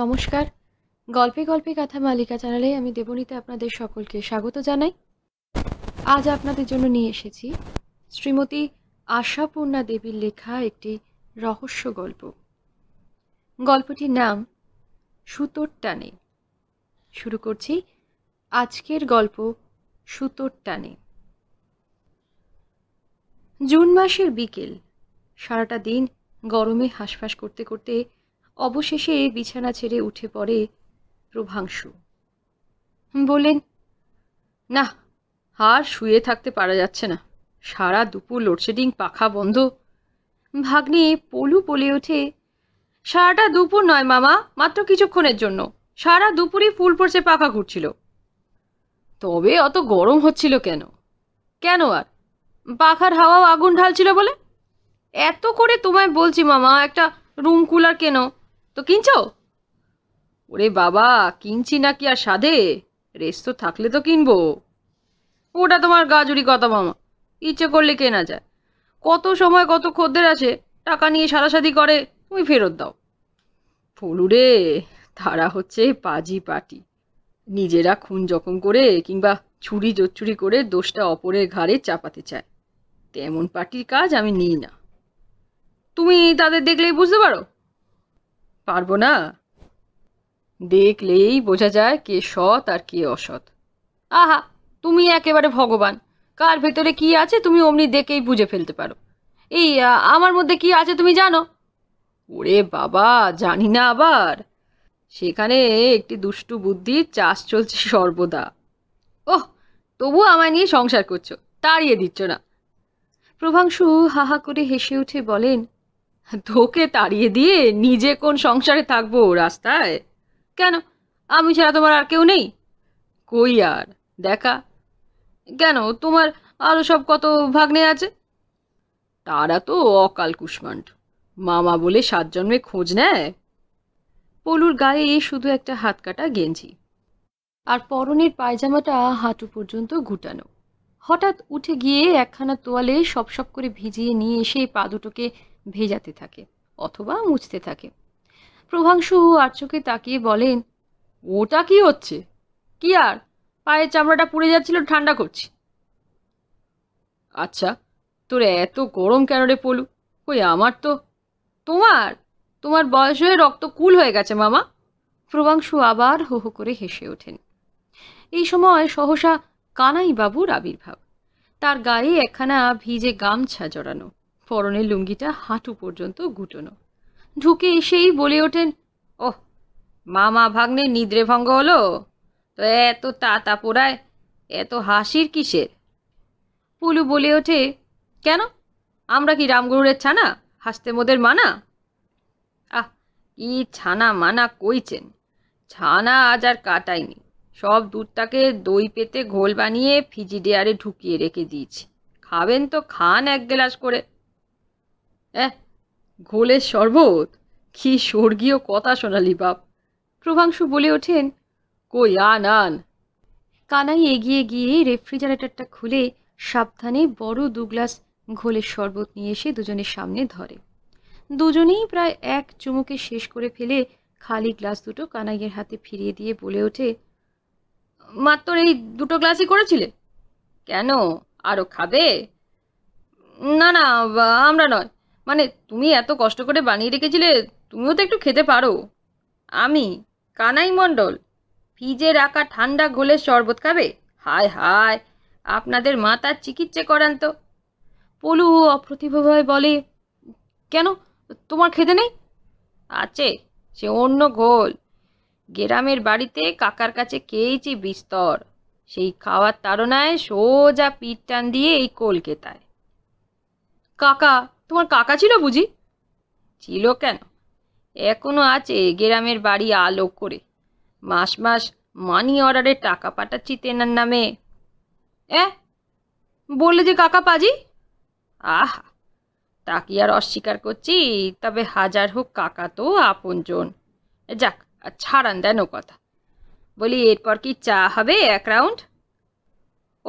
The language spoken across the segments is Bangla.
নমস্কার গল্পে গল্পে কথা মালিকা চ্যানেলে আমি দেবনীতে আপনাদের সকলকে স্বাগত জানাই আজ আপনাদের জন্য নিয়ে এসেছি শ্রীমতী আশাপূর্ণা দেবীর লেখা একটি রহস্য গল্প গল্পটির নাম সুতোর টানে শুরু করছি আজকের গল্প সুতোর টানে জুন মাসের বিকেল সারাটা দিন গরমে হাঁসফাঁস করতে করতে অবশেষে বিছানা ছেড়ে উঠে পড়ে প্রভাংশু বললেন না আর শুয়ে থাকতে পারা যাচ্ছে না সারা দুপুর লোডশেডিং পাখা বন্ধ ভাগ্নে পলু পলে ওঠে সারাটা দুপুর নয় মামা মাত্র কিছুক্ষণের জন্য সারা দুপুরই ফুল পড়ছে পাখা ঘুরছিল তবে অত গরম হচ্ছিল কেন কেন আর পাখার হাওয়াও আগুন ঢালছিল বলে এত করে তোমায় বলছি মামা একটা রুম কুলার কেন তো কিনছো ওরে বাবা কিনছি না কি আর সাধে তো থাকলে তো কিনবো ওটা তোমার গাজুরি কথা মামা ইচ্ছে করলে কেনা যায় কত সময় কত খদ্দের আছে টাকা নিয়ে সারাসাদি করে তুমি ফেরত দাও ফলুরে তারা হচ্ছে পাজি পাটি নিজেরা খুন জখম করে কিংবা ছুরি জোচ্ছুরি করে দোষটা অপরের ঘাড়ে চাপাতে চায় তেমন পার্টির কাজ আমি নিই না তুমি তাদের দেখলেই বুঝতে পারো পারবো না দেখলেই বোঝা যায় কে সৎ আর কে অসৎ আহা তুমি একেবারে ভগবান কার ভেতরে কি আছে তুমি অমনি দেখেই বুঝে ফেলতে পারো এই আমার মধ্যে কি আছে তুমি জানো ওরে বাবা জানি না আবার সেখানে একটি দুষ্টু বুদ্ধির চাষ চলছে সর্বদা ওহ তবু আমায় নিয়ে সংসার করছো তাড়িয়ে দিচ্ছ না প্রভাংশু হাহা করে হেসে উঠে বলেন তোকে তাড়িয়ে দিয়ে নিজে কোন সংসারে থাকবো রাস্তায় কেন আমি ছাড়া তোমার আর কেউ নেই কই আর দেখা কেন তোমার আরও সব কত ভাগ্নে আছে তারা তো অকাল কুষ্মাণ্ড মামা বলে সাত জন্মে খোঁজ নেয় পলুর গায়ে শুধু একটা হাত কাটা গেঞ্জি আর পরনের পায়জামাটা হাঁটু পর্যন্ত গুটানো হঠাৎ উঠে গিয়ে একখানা তোয়ালে সব করে ভিজিয়ে নিয়ে এসে পা দুটোকে ভেজাতে থাকে অথবা মুছতে থাকে প্রভাংশু আর চোখে তাকিয়ে বলেন ওটা কি হচ্ছে কি আর পায়ের চামড়াটা পুড়ে যাচ্ছিল ঠান্ডা করছি আচ্ছা তোর এত গরম কেন রে পলু কই আমার তো তোমার তোমার বয়স হয়ে রক্ত কুল হয়ে গেছে মামা প্রভাংশু আবার হো হো করে হেসে ওঠেন এই সময় সহসা কানাইবাবুর আবির্ভাব তার গায়ে একখানা ভিজে গামছা জড়ানো পরনের লুঙ্গিটা হাঁটু পর্যন্ত গুটোনো ঢুকে এসেই বলে ওঠেন ওহ মামা ভাগ্নে নিদ্রে ভঙ্গ হলো তো এত তাতা পোড়ায় এত হাসির কিসের পুলু বলে ওঠে কেন আমরা কি রামগুরুরের ছানা হাসতে মোদের মানা আহ কি ছানা মানা কইছেন ছানা আজ আর কাটাইনি সব দুধটাকে দই পেতে ঘোল বানিয়ে ফিজি ডেয়ারে ঢুকিয়ে রেখে দিয়েছি খাবেন তো খান এক গ্লাস করে অ্যাঁ ঘোলের শরবত কি স্বর্গীয় কথা শোনালি বাপ প্রভাংশু বলে ওঠেন কই আন আন কানাই এগিয়ে গিয়ে রেফ্রিজারেটরটা খুলে সাবধানে বড় দু গ্লাস ঘোলের শরবত নিয়ে এসে দুজনের সামনে ধরে দুজনেই প্রায় এক চুমুকে শেষ করে ফেলে খালি গ্লাস দুটো কানাইয়ের হাতে ফিরিয়ে দিয়ে বলে ওঠে মাত্র এই দুটো গ্লাসই করেছিলে কেন আরও খাবে না না আমরা নয় মানে তুমি এত কষ্ট করে বানিয়ে রেখেছিলে তুমিও তো একটু খেতে পারো আমি কানাই মণ্ডল ফ্রিজে রাখা ঠান্ডা ঘোলের শরবত খাবে হায় হায় আপনাদের তার চিকিৎসা করান তো পলু অপ্রতিভাবে বলে কেন তোমার খেতে নেই আছে সে অন্য ঘোল গ্রামের বাড়িতে কাকার কাছে খেয়েছি বিস্তর সেই খাওয়ার তাড়নায় সোজা পিঠ টান দিয়ে এই কলকেতায় কাকা তোমার কাকা ছিল বুঝি ছিল কেন এখনও আছে গ্রামের বাড়ি আলো করে মাস মাস মানি অর্ডারে টাকা পাঠাচ্ছি তেনার নামে এ বললে যে কাকা পাজি আহা তা কি আর অস্বীকার করছি তবে হাজার হোক কাকা তো আপনজন যাক ছাড়ান দেন ও কথা বলি এরপর কি চা হবে এক রাউন্ড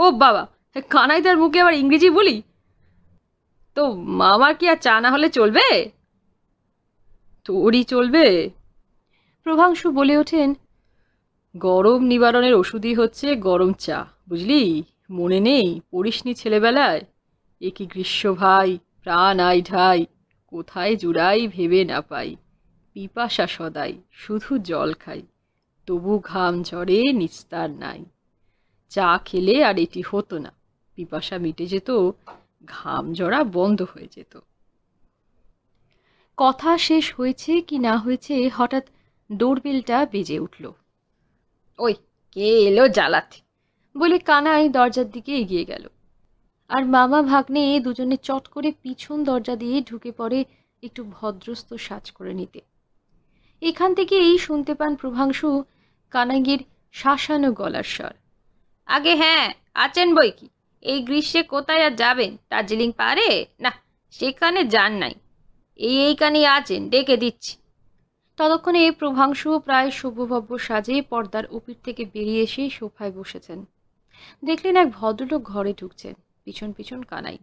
ও বাবা কানাইদার মুখে আবার ইংরেজি বলি তো মামা কি আর চা না হলে চলবে তোরই চলবে প্রভাংশু বলে ওঠেন গরম নিবারণের ওষুধই হচ্ছে গরম চা বুঝলি মনে নেই পড়িসনি ছেলেবেলায় এ কি গ্রীষ্ম ভাই প্রাণ আই ঢাই কোথায় জুড়াই ভেবে না পাই পিপাসা সদাই শুধু জল খাই তবু ঘাম ঝরে নিস্তার নাই চা খেলে আর এটি হতো না পিপাসা মিটে যেত ঘাম জড়া বন্ধ হয়ে যেত কথা শেষ হয়েছে কি না হয়েছে হঠাৎ ডোরবেলটা বেজে উঠল ওই কে এলো জ্বালাতে বলে কানাই দরজার দিকে এগিয়ে গেল আর মামা ভাগ্নে দুজনে চট করে পিছন দরজা দিয়ে ঢুকে পড়ে একটু ভদ্রস্ত সাজ করে নিতে এখান থেকে এই শুনতে পান প্রভাংশু কানাগির শাসানো গলার স্বর আগে হ্যাঁ আছেন বই কি এই গ্রীষ্মে কোথায় আর যাবেন দার্জিলিং পারে না সেখানে যান নাই এই এইখানেই আছেন ডেকে দিচ্ছি ততক্ষণে এই প্রভাংশু প্রায় শুভভব্য সাজে পর্দার উপির থেকে বেরিয়ে এসে সোফায় বসেছেন দেখলেন এক ভদ্রলোক ঘরে ঢুকছেন পিছন পিছন কানাই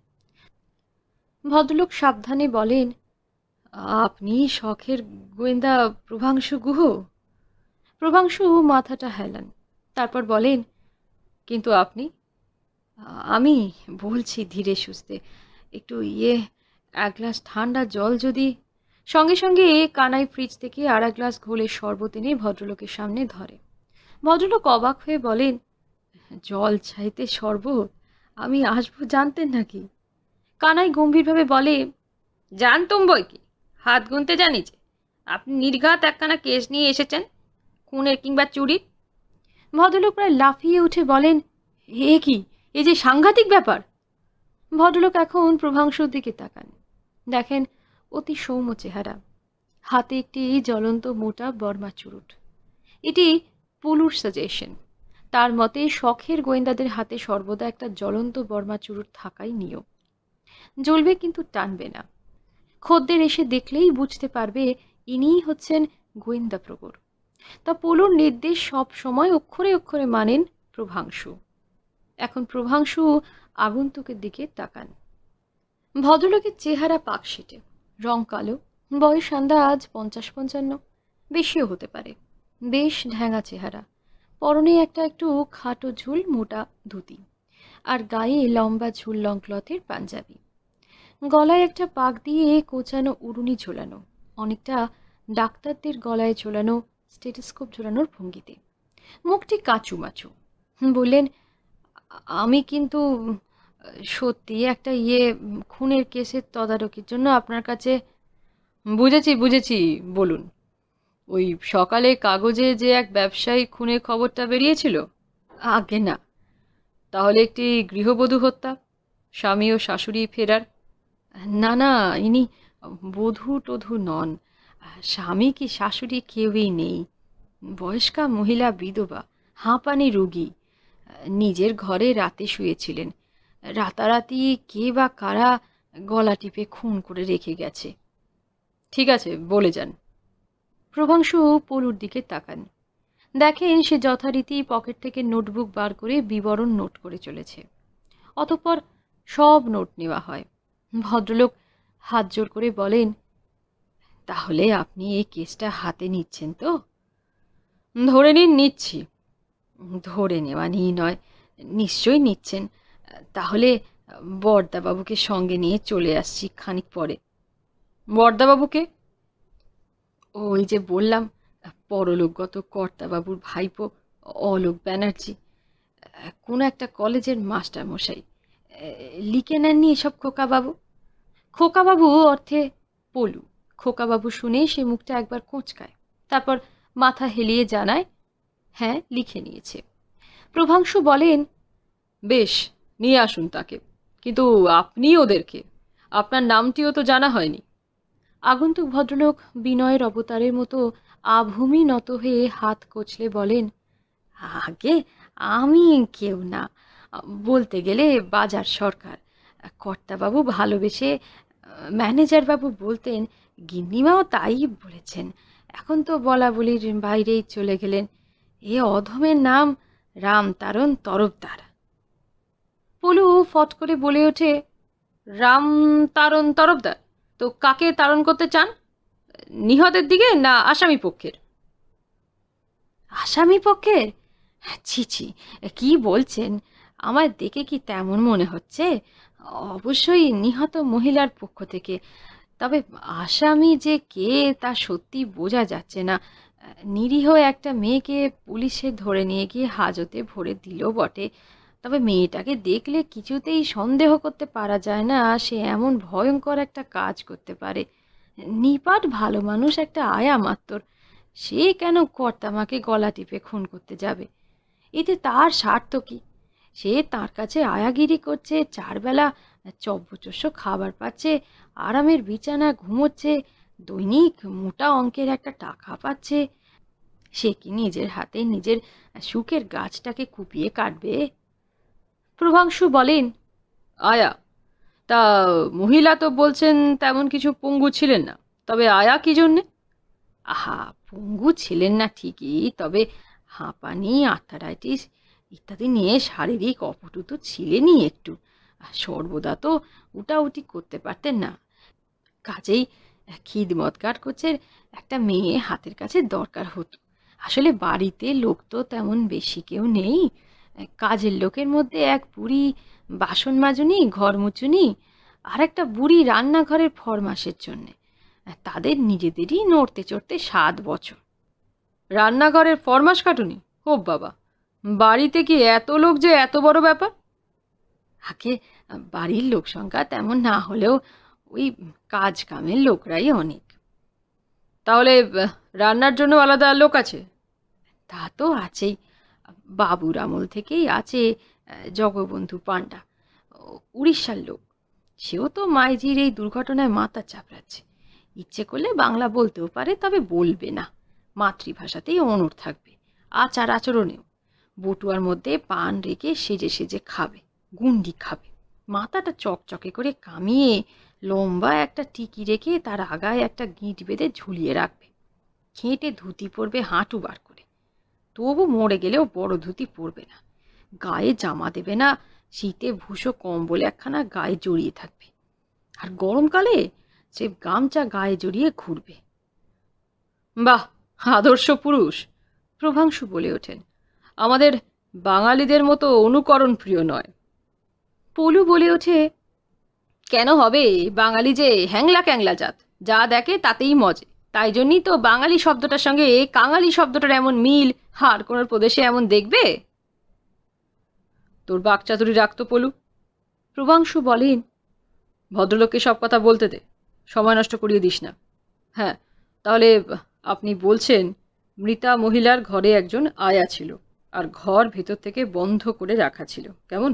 ভদ্রলোক সাবধানে বলেন আপনি শখের গোয়েন্দা প্রভাংশু গুহ প্রভাংশু মাথাটা হেলান তারপর বলেন কিন্তু আপনি আমি বলছি ধীরে সুস্থে একটু ইয়ে এক গ্লাস ঠান্ডা জল যদি সঙ্গে সঙ্গে কানাই ফ্রিজ থেকে আর এক গ্লাস ঘোলে শরবত এনে ভদ্রলোকের সামনে ধরে ভদ্রলোক অবাক হয়ে বলেন জল চাইতে শরবত আমি আসবো জানতেন নাকি কানাই গম্ভীরভাবে বলে জানতুম বই কি হাত গুনতে জানি যে আপনি নির্ঘাত একখানা কেস নিয়ে এসেছেন খুনের কিংবা চুরির ভদ্রলোক প্রায় লাফিয়ে উঠে বলেন এ কি এ যে সাংঘাতিক ব্যাপার ভদ্রলোক এখন প্রভাংশুর দিকে তাকান দেখেন অতি সৌম চেহারা হাতে একটি জ্বলন্ত মোটা বর্মা চুরুট এটি পুলুর সাজেশন তার মতে শখের গোয়েন্দাদের হাতে সর্বদা একটা জ্বলন্ত বর্মা চুরুট থাকাই নিয়ম জ্বলবে কিন্তু টানবে না খদ্দের এসে দেখলেই বুঝতে পারবে ইনিই হচ্ছেন গোয়েন্দা প্রবর তা পলুর নির্দেশ সব সময় অক্ষরে অক্ষরে মানেন প্রভাংশু এখন প্রভাংশু আগন্তুকের দিকে তাকান ভদ্রলোকের চেহারা পাকশিটে রং কালো বয়স আন্দাজ পঞ্চাশ পঞ্চান্ন বেশিও হতে পারে বেশ ঢ্যাঙা চেহারা পরনে একটা একটু খাটো ঝুল মোটা ধুতি আর গায়ে লম্বা ঝুল লং ক্লথের পাঞ্জাবি গলায় একটা পাক দিয়ে কোচানো উড়ুনি ঝোলানো অনেকটা ডাক্তারদের গলায় ঝোলানো স্টেটোস্কোপ ঝোলানোর ভঙ্গিতে মুখটি কাঁচুমাচু বললেন আমি কিন্তু সত্যি একটা ইয়ে খুনের কেসের তদারকির জন্য আপনার কাছে বুঝেছি বুঝেছি বলুন ওই সকালে কাগজে যে এক ব্যবসায়ী খুনের খবরটা বেরিয়েছিল আগে না তাহলে একটি গৃহবধূ হত্যা স্বামী ও শাশুড়ি ফেরার না না ইনি বধূ টধু নন স্বামী কি শাশুড়ি কেউই নেই বয়স্কা মহিলা বিধবা হাঁপানি রুগী নিজের ঘরে রাতে শুয়েছিলেন রাতারাতি কে বা কারা গলা টিপে খুন করে রেখে গেছে ঠিক আছে বলে যান প্রভাংশু পলুর দিকে তাকান দেখেন সে যথারীতি পকেট থেকে নোটবুক বার করে বিবরণ নোট করে চলেছে অতঃপর সব নোট নেওয়া হয় ভদ্রলোক হাত জোর করে বলেন তাহলে আপনি এই কেসটা হাতে নিচ্ছেন তো ধরে নিন নিচ্ছি ধরে নেওয়া নিয়ে নয় নিশ্চয়ই নিচ্ছেন তাহলে বরদাবাবুকে সঙ্গে নিয়ে চলে আসছি খানিক পরে বরদাবাবুকে ওই যে বললাম পরলোকগত কর্তাবাবুর ভাইপো অলোক ব্যানার্জি কোনো একটা কলেজের মাস্টার মশাই লিখে নেননি এসব খোকাবাবু খোকাবাবু অর্থে পলু খোকাবাবু শুনেই সে মুখটা একবার কোঁচকায় তারপর মাথা হেলিয়ে জানায় হ্যাঁ লিখে নিয়েছে প্রভাংশু বলেন বেশ নিয়ে আসুন তাকে কিন্তু আপনি ওদেরকে আপনার নামটিও তো জানা হয়নি আগন্তুক ভদ্রলোক বিনয়ের অবতারের মতো আভূমি নত হয়ে হাত কচলে বলেন আগে আমি কেউ না বলতে গেলে বাজার সরকার কর্তাবাবু ভালোবেসে ম্যানেজারবাবু বলতেন গিন্নিমাও তাই বলেছেন এখন তো বলা বলির বাইরেই চলে গেলেন এ অধমের নাম রামতারণ তরফদার পলু ফট করে বলে ওঠে রাম তারণ তরফদার তো কাকে তারণ করতে চান নিহতের দিকে না আসামি পক্ষের আসামি পক্ষের ছি ছি কি বলছেন আমার দেখে কি তেমন মনে হচ্ছে অবশ্যই নিহত মহিলার পক্ষ থেকে তবে আসামি যে কে তা সত্যি বোঝা যাচ্ছে না নিরীহ একটা মেয়েকে পুলিশে ধরে নিয়ে গিয়ে হাজতে ভরে দিল বটে তবে মেয়েটাকে দেখলে কিছুতেই সন্দেহ করতে পারা যায় না সে এমন ভয়ঙ্কর একটা কাজ করতে পারে নিপাট ভালো মানুষ একটা আয়া মাত্র সে কেন কর্তামাকে গলা টিপে খুন করতে যাবে এতে তার স্বার্থ কি সে তার কাছে আয়াগিরি করছে চারবেলা চব্বচস্য খাবার পাচ্ছে আরামের বিছানা ঘুমোচ্ছে দৈনিক মোটা অঙ্কের একটা টাকা পাচ্ছে সে কি নিজের হাতে নিজের সুখের গাছটাকে কুপিয়ে কাটবে প্রভাংশু বলেন আয়া তা মহিলা তো বলছেন তেমন কিছু পঙ্গু ছিলেন না তবে আয়া কি জন্যে আহা পঙ্গু ছিলেন না ঠিকই তবে হাঁপানি আর্থারাইটিস ইত্যাদি নিয়ে শারীরিক অপটু তো ছিলেনই একটু সর্বদা তো উটাউটি করতে পারতেন না কাজেই খিদমত কাট করছে একটা মেয়ে হাতের কাছে দরকার হতো আসলে বাড়িতে লোক তো তেমন বেশি কেউ নেই কাজের লোকের মধ্যে এক বুড়ি বাসন মাজুনি ঘর মুচুনি আর একটা বুড়ি রান্নাঘরের ফরমাসের জন্যে তাদের নিজেদেরই নড়তে চড়তে সাত বছর রান্নাঘরের ফরমাস কাটুনি হো বাবা বাড়িতে কি এত লোক যে এত বড় ব্যাপার আগে বাড়ির লোক সংখ্যা তেমন না হলেও ওই কাজ কামের লোকরাই অনেক তাহলে রান্নার জন্য আলাদা লোক আছে তা তো আছেই বাবুর আমল থেকেই আছে জগবন্ধু পাণ্ডা উড়িষ্যার লোক সেও তো মাইজির এই দুর্ঘটনায় মাথা চাপড়াচ্ছে ইচ্ছে করলে বাংলা বলতেও পারে তবে বলবে না মাতৃভাষাতেই অনুর থাকবে আচার আচরণেও বটুয়ার মধ্যে পান রেখে সেজে সেজে খাবে গুন্ডি খাবে মাথাটা চকচকে করে কামিয়ে লম্বা একটা টিকি রেখে তার আগায় একটা গিঁট বেঁধে ঝুলিয়ে রাখবে খেঁটে ধুতি পরবে হাঁটু বার করে তবু মরে গেলেও বড় ধুতি পরবে না গায়ে জামা দেবে না শীতে ভুষো কম্বলে একখানা গায়ে জড়িয়ে থাকবে আর গরমকালে সে গামছা গায়ে জড়িয়ে ঘুরবে বাহ আদর্শ পুরুষ প্রভাংশু বলে ওঠেন আমাদের বাঙালিদের মতো অনুকরণ প্রিয় নয় পলু বলে ওঠে কেন হবে বাঙালি যে হ্যাংলা ক্যাংলা জাত যা দেখে তাতেই মজে তাই জন্যই তো বাঙালি শব্দটার সঙ্গে কাঙালি শব্দটার এমন মিল হার কোনো প্রদেশে এমন দেখবে তোর বাকচাতুরি রাখতো পলু প্রভাংশু বলেন ভদ্রলোককে সব কথা বলতে দে সময় নষ্ট করিয়ে দিস না হ্যাঁ তাহলে আপনি বলছেন মৃতা মহিলার ঘরে একজন আয়া ছিল আর ঘর ভেতর থেকে বন্ধ করে রাখা ছিল কেমন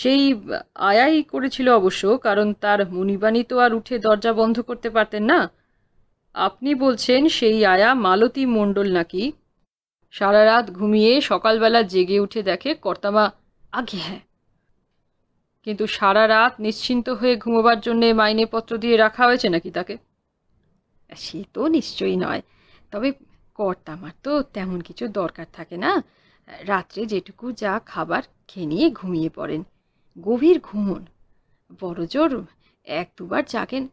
সেই আয়াই করেছিল অবশ্য কারণ তার মুনিবাণী তো আর উঠে দরজা বন্ধ করতে পারতেন না আপনি বলছেন সেই আয়া মালতী মণ্ডল নাকি সারা রাত ঘুমিয়ে সকালবেলা জেগে উঠে দেখে কর্তামা আগে হ্যাঁ কিন্তু সারা রাত নিশ্চিন্ত হয়ে ঘুমোবার জন্যে মাইনেপত্র দিয়ে রাখা হয়েছে নাকি তাকে সে তো নিশ্চয়ই নয় তবে কর্তামার তো তেমন কিছু দরকার থাকে না রাত্রে যেটুকু যা খাবার খেয়ে নিয়ে ঘুমিয়ে পড়েন গভীর ঘুমন বড় জোর এক দুবার জাগেন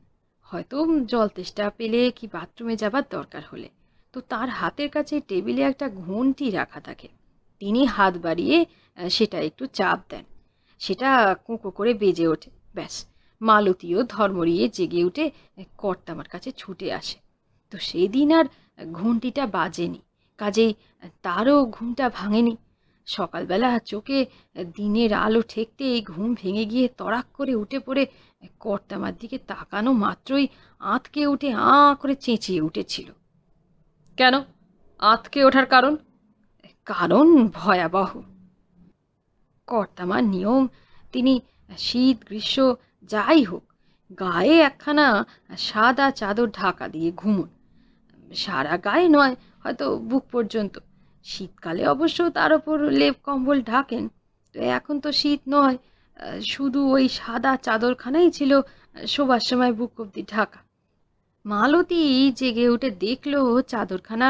হয়তো জল তেষ্টা পেলে কি বাথরুমে যাবার দরকার হলে তো তার হাতের কাছে টেবিলে একটা ঘুমটি রাখা থাকে তিনি হাত বাড়িয়ে সেটা একটু চাপ দেন সেটা কুঁকো করে বেজে ওঠে ব্যাস মালতীয় ধর্মরিয়ে জেগে উঠে কর্তামার কাছে ছুটে আসে তো সেই দিন আর ঘুমটিটা বাজেনি কাজেই তারও ঘুমটা ভাঙেনি সকালবেলা চোখে দিনের আলো ঠেকতে এই ঘুম ভেঙে গিয়ে তড়াক করে উঠে পড়ে কর্তামার দিকে তাকানো মাত্রই আঁতকে উঠে আঁ করে চেঁচিয়ে উঠেছিল কেন আঁতকে ওঠার কারণ কারণ ভয়াবহ কর্তামার নিয়ম তিনি শীত গ্রীষ্ম যাই হোক গায়ে একখানা সাদা চাদর ঢাকা দিয়ে ঘুমুন সারা গায়ে নয় হয়তো বুক পর্যন্ত শীতকালে অবশ্য তার ওপর লেপ কম্বল ঢাকেন তো এখন তো শীত নয় শুধু ওই সাদা চাদরখানাই ছিল শোবার সময় বুক অব্দি ঢাকা মালতী জেগে উঠে দেখল চাদরখানা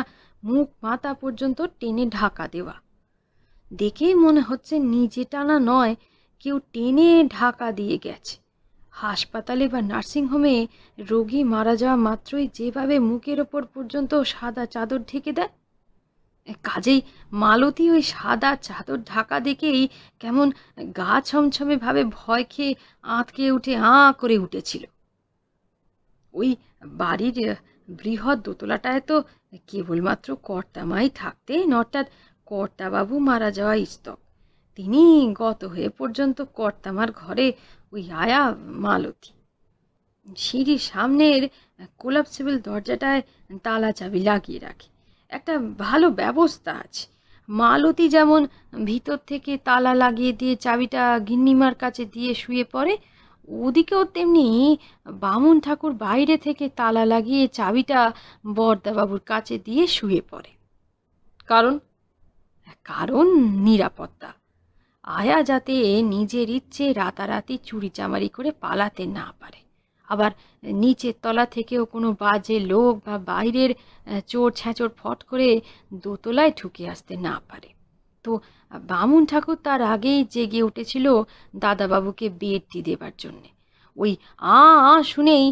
মুখ মাথা পর্যন্ত টেনে ঢাকা দেওয়া দেখেই মনে হচ্ছে নিজে টানা নয় কেউ টেনে ঢাকা দিয়ে গেছে হাসপাতালে বা নার্সিংহোমে রোগী মারা যাওয়া মাত্রই যেভাবে মুখের ওপর পর্যন্ত সাদা চাদর ঢেকে দেয় কাজেই মালতী ওই সাদা চাদর ঢাকা দেখেই কেমন গা ছমছমেভাবে ভয় খেয়ে আঁতকে উঠে আঁ করে উঠেছিল ওই বাড়ির বৃহৎ দোতলাটায় তো কেবলমাত্র কর্তামাই থাকতেন অর্থাৎ কর্তাবাবু মারা যাওয়া স্তক তিনি গত হয়ে পর্যন্ত কর্তামার ঘরে ওই আয়া মালতী সিঁড়ির সামনের কোলাপসিবল দরজাটায় তালা চাবি লাগিয়ে রাখে একটা ভালো ব্যবস্থা আছে মালতী যেমন ভিতর থেকে তালা লাগিয়ে দিয়ে চাবিটা গিন্নিমার কাছে দিয়ে শুয়ে পড়ে ওদিকেও তেমনি বামুন ঠাকুর বাইরে থেকে তালা লাগিয়ে চাবিটা বরদাবাবুর কাছে দিয়ে শুয়ে পড়ে কারণ কারণ নিরাপত্তা আয়া যাতে নিজের ইচ্ছে রাতারাতি চুরি চামারি করে পালাতে না পারে আবার নিচের তলা থেকেও কোনো বাজে লোক বা বাইরের চোর ছ্যাঁচোর ফট করে দোতলায় ঢুকে আসতে না পারে তো বামুন ঠাকুর তার আগেই জেগে উঠেছিল দাদাবাবুকে বেডটি দেবার জন্যে ওই আ আ শুনেই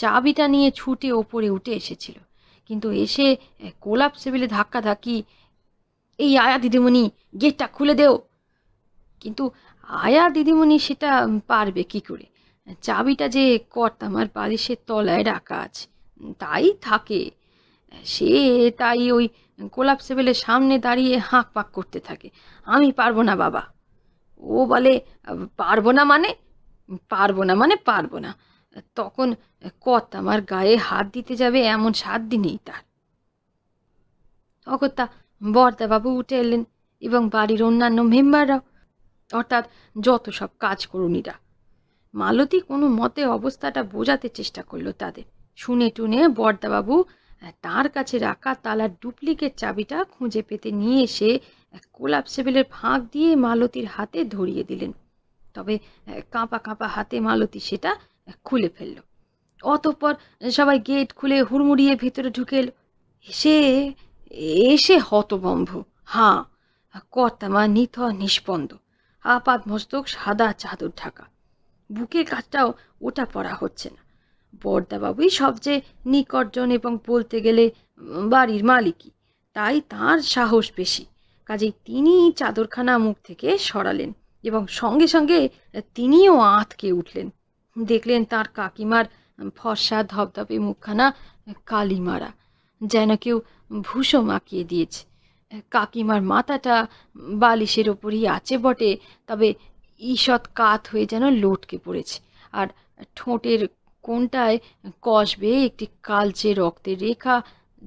চাবিটা নিয়ে ছুটে ওপরে উঠে এসেছিল কিন্তু এসে কোলাপ সেবিলে ধাক্কা ধাক্কি এই আয়া দিদিমণি গেটটা খুলে দেও কিন্তু আয়া দিদিমণি সেটা পারবে কি করে চাবিটা যে কর্তামার বালিশের তলায় রাখা আছে তাই থাকে সে তাই ওই গোলাপ সেবেলের সামনে দাঁড়িয়ে হাঁক পাক করতে থাকে আমি পারবো না বাবা ও বলে পারবো না মানে পারবো না মানে পারবো না তখন আমার গায়ে হাত দিতে যাবে এমন সাত দিনেই তার অগত্যা বরদাবাবু উঠে এলেন এবং বাড়ির অন্যান্য মেম্বাররাও অর্থাৎ যত সব কাজ করুনিরা মালতী কোনো মতে অবস্থাটা বোঝাতে চেষ্টা করলো তাদের শুনে টুনে বরদাবাবু হ্যাঁ, তার কাছে রাখা তালার ডুপ্লিকেট চাবিটা খুঁজে পেতে নিয়ে এসে কোলাপসেবেলের ফাঁক দিয়ে মালতীর হাতে ধরিয়ে দিলেন তবে কাঁপা কাঁপা হাতে মালতী সেটা খুলে ফেলল অতঃপর সবাই গেট খুলে হুড়মুড়িয়ে ভিতরে ঢুকেল এসে এসে হতবম্ভ হাঁ কর্তামা নিথ নিষ্পন্দ আপাত মস্তক সাদা চাদর ঢাকা বুকের কাজটাও ওটা পড়া হচ্ছে না বরদাবাবুই সবচেয়ে নিকটজন এবং বলতে গেলে বাড়ির মালিকই তাই তার সাহস বেশি কাজেই তিনি চাদরখানা মুখ থেকে সরালেন এবং সঙ্গে সঙ্গে তিনিও আঁতকে উঠলেন দেখলেন তার কাকিমার ফর্সা ধপধপে মুখখানা কালিমারা যেন কেউ ভুষো মাখিয়ে দিয়েছে কাকিমার মাথাটা বালিশের ওপরই আছে বটে তবে ঈষৎ কাত হয়ে যেন লটকে পড়েছে আর ঠোঁটের কোনটায় কসবে একটি কালচে রক্তের রেখা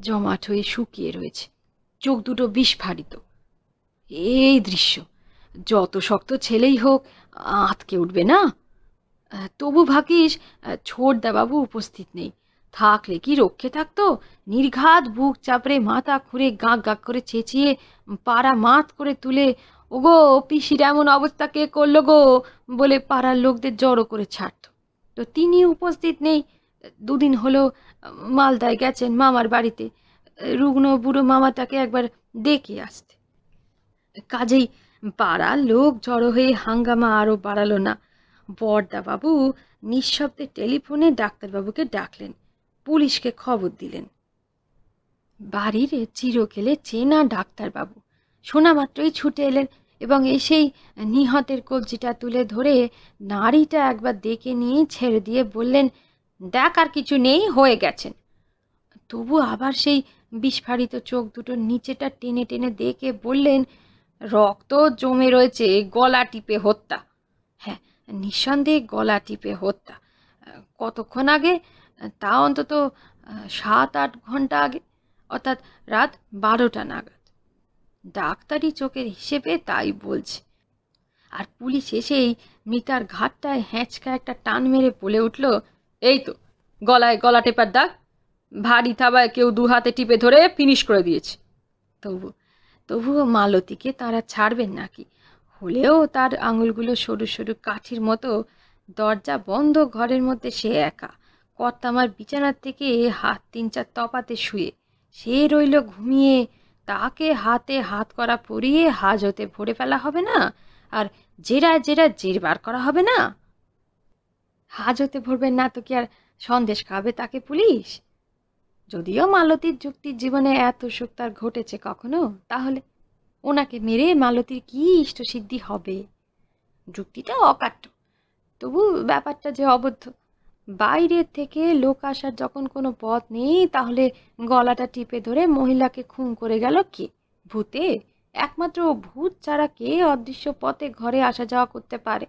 জমাট হয়ে শুকিয়ে রয়েছে চোখ দুটো বিস্ফারিত এই দৃশ্য যত শক্ত ছেলেই হোক আঁতকে উঠবে না তবু ভাগ্যিস বাবু উপস্থিত নেই থাকলে কি রক্ষে থাকতো নির্ঘাত বুক চাপড়ে মাথা খুঁড়ে গাঁক গাঁক করে চেঁচিয়ে পাড়া মাত করে তুলে ওগো পিসির এমন অবস্থা কে করলো গো বলে পাড়ার লোকদের জড়ো করে ছাড়ত তো তিনি উপস্থিত নেই দুদিন হলো মালদায় গেছেন মামার বাড়িতে রুগ্ন বুড়ো মামা তাকে একবার দেখে আসতে কাজেই পাড়ার লোক জড়ো হয়ে হাঙ্গামা আরও বাড়ালো না বাবু নিঃশব্দে টেলিফোনে ডাক্তারবাবুকে ডাকলেন পুলিশকে খবর দিলেন বাড়ির চিরকেলে চেনা ডাক্তারবাবু শোনা মাত্রই ছুটে এলেন এবং সেই নিহতের কবজিটা তুলে ধরে নারীটা একবার ডেকে নিয়ে ছেড়ে দিয়ে বললেন দেখ আর কিছু নেই হয়ে গেছেন তবু আবার সেই বিস্ফারিত চোখ দুটোর নিচেটা টেনে টেনে দেখে বললেন রক্ত জমে রয়েছে গলা টিপে হত্যা হ্যাঁ নিঃসন্দেহে গলা টিপে হত্যা কতক্ষণ আগে তা অন্তত সাত আট ঘন্টা আগে অর্থাৎ রাত বারোটা নাগাদ ডাক্তারি চোখের হিসেবে তাই বলছে আর পুলিশ এসেই মৃতার ঘাটটায় হ্যাঁচকা একটা টান মেরে বলে উঠল এই তো গলায় গলা টেপার দাগ ভারী থাবায় কেউ দু হাতে টিপে ধরে ফিনিশ করে দিয়েছে তবু তবুও মালতীকে তারা ছাড়বেন নাকি হলেও তার আঙুলগুলো সরু সরু কাঠির মতো দরজা বন্ধ ঘরের মধ্যে সে একা কর্তামার বিছানার থেকে হাত তিন চার তপাতে শুয়ে সে রইল ঘুমিয়ে তাকে হাতে হাত করা পরিয়ে হাজতে ভরে ফেলা হবে না আর জেরা জেরা জেরবার করা হবে না হাজতে ভরবেন না তো কি আর সন্দেশ খাবে তাকে পুলিশ যদিও মালতীর যুক্তির জীবনে এত সুখ তার ঘটেছে কখনো তাহলে ওনাকে মেরে মালতীর কি ইষ্টসিদ্ধি হবে যুক্তিটা অকাট্য তবু ব্যাপারটা যে অবদ্ধ বাইরের থেকে লোক আসার যখন কোনো পথ নেই তাহলে গলাটা টিপে ধরে মহিলাকে খুন করে গেল কে ভূতে একমাত্র ভূত ছাড়া কে অদৃশ্য পথে ঘরে আসা যাওয়া করতে পারে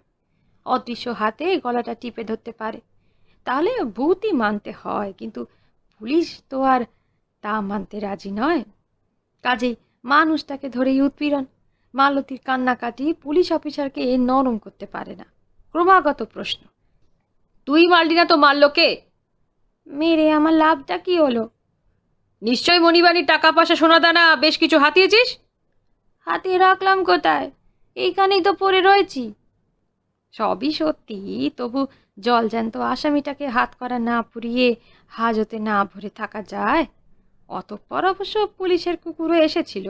অদৃশ্য হাতে গলাটা টিপে ধরতে পারে তাহলে ভূতই মানতে হয় কিন্তু পুলিশ তো আর তা মানতে রাজি নয় কাজেই মানুষটাকে ধরেই উৎপীড়ন মালতীর কান্নাকাটি পুলিশ অফিসারকে নরম করতে পারে না ক্রমাগত প্রশ্ন তুই মারলি না তো মারলো কে মেরে আমার লাভটা কি হলো নিশ্চয় মণিবাণী টাকা পয়সা সোনা দানা বেশ কিছু হাতিয়েছিস হাতিয়ে রাখলাম কোথায় এইখানেই তো পড়ে রয়েছি সবই সত্যি তবু জল তো আসামিটাকে হাত করা না পুড়িয়ে হাজতে না ভরে থাকা যায় অতঃপর অবশ্য পুলিশের কুকুরও এসেছিল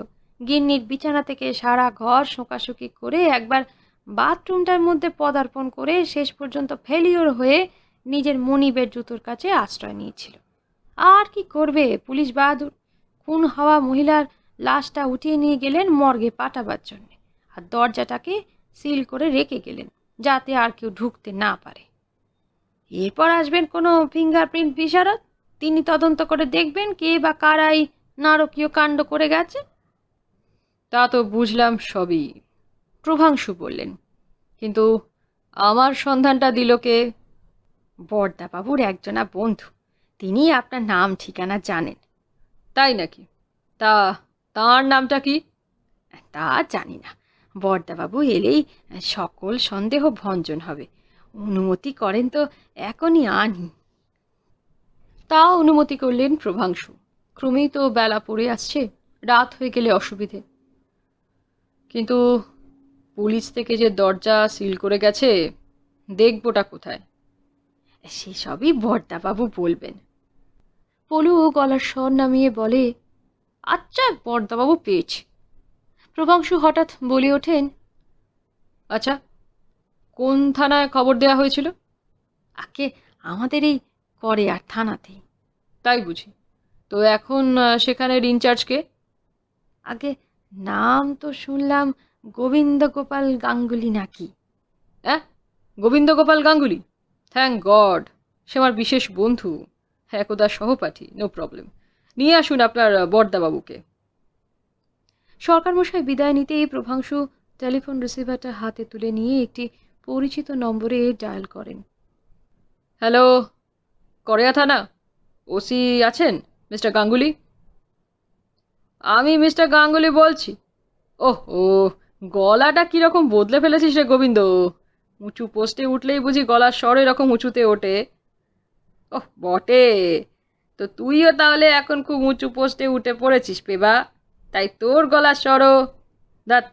গিন্নির বিছানা থেকে সারা ঘর শোঁকাশুকি করে একবার বাথরুমটার মধ্যে পদার্পণ করে শেষ পর্যন্ত ফেলিওর হয়ে নিজের মনিবের জুতোর কাছে আশ্রয় নিয়েছিল আর কি করবে পুলিশ বাহাদুর খুন হওয়া মহিলার লাশটা উঠিয়ে নিয়ে গেলেন মর্গে পাঠাবার জন্যে আর দরজাটাকে সিল করে রেখে গেলেন যাতে আর কেউ ঢুকতে না পারে এরপর আসবেন কোনো ফিঙ্গারপ্রিন্ট বিশারদ তিনি তদন্ত করে দেখবেন কে বা কারাই নারকীয় কাণ্ড করে গেছে তা তো বুঝলাম সবই প্রভাংশু বললেন কিন্তু আমার সন্ধানটা দিল কে বরদাবাবুর একজনা বন্ধু তিনি আপনার নাম ঠিকানা জানেন তাই নাকি তা তার নামটা কি তা জানি না বরদাবাবু এলেই সকল সন্দেহ ভঞ্জন হবে অনুমতি করেন তো এখনই আনি তা অনুমতি করলেন প্রভাংশু ক্রমেই তো বেলা পড়ে আসছে রাত হয়ে গেলে অসুবিধে কিন্তু পুলিশ থেকে যে দরজা সিল করে গেছে দেখবোটা কোথায় সেসবই বর্দাবাবু বলবেন পলু গলার স্বর নামিয়ে বলে আচ্ছা বর্দাবাবু পেয়েছি প্রভাংশু হঠাৎ বলে ওঠেন আচ্ছা কোন থানায় খবর দেয়া হয়েছিল আকে আমাদের এই করে আর থানাতেই তাই বুঝি তো এখন সেখানের ইনচার্জকে আগে নাম তো শুনলাম গোবিন্দ গোপাল গাঙ্গুলি নাকি হ্যাঁ গোবিন্দ গোপাল গাঙ্গুলি থ্যাংক গড সে আমার বিশেষ বন্ধু হ্যাঁ, একদা সহপাঠী নো প্রবলেম নিয়ে আসুন আপনার বর্দাবাবুকে সরকারমশাই বিদায় নিতে এই প্রভাংশু টেলিফোন রিসিভারটা হাতে তুলে নিয়ে একটি পরিচিত নম্বরে ডায়াল করেন হ্যালো করিয়া থানা ওসি আছেন মিস্টার গাঙ্গুলি আমি মিস্টার গাঙ্গুলি বলছি ওহ ও গলাটা কিরকম বদলে ফেলেছিস রে গোবিন্দ উঁচু পোস্টে উঠলেই বুঝি গলার স্বর এরকম উঁচুতে ওঠে ওহ বটে তো তুইও তাহলে এখন খুব উঁচু পোস্টে উঠে পড়েছিস পেবা তাই তোর গলার স্বরও দাঁত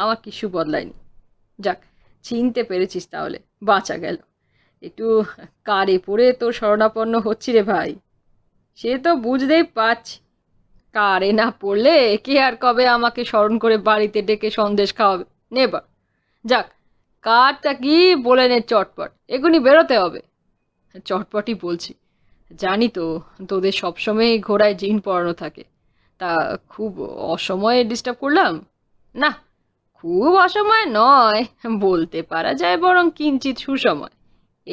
আমার কিছু বদলায়নি যাক চিনতে পেরেছিস তাহলে বাঁচা গেল একটু কারে পড়ে তোর শরণাপন্ন হচ্ছি রে ভাই সে তো বুঝতেই পারছি কারে না পড়লে কে আর কবে আমাকে স্মরণ করে বাড়িতে ডেকে সন্দেশ খাওয়াবে নেবার যাক কারটা কি বলে নে চটপট এগুনি বেরোতে হবে চটপটই বলছি জানি তো তোদের সবসময় ঘোড়ায় জিন পরানো থাকে তা খুব অসময়ে ডিস্টার্ব করলাম না খুব অসময় নয় বলতে পারা যায় বরং কিঞ্চিত সুসময়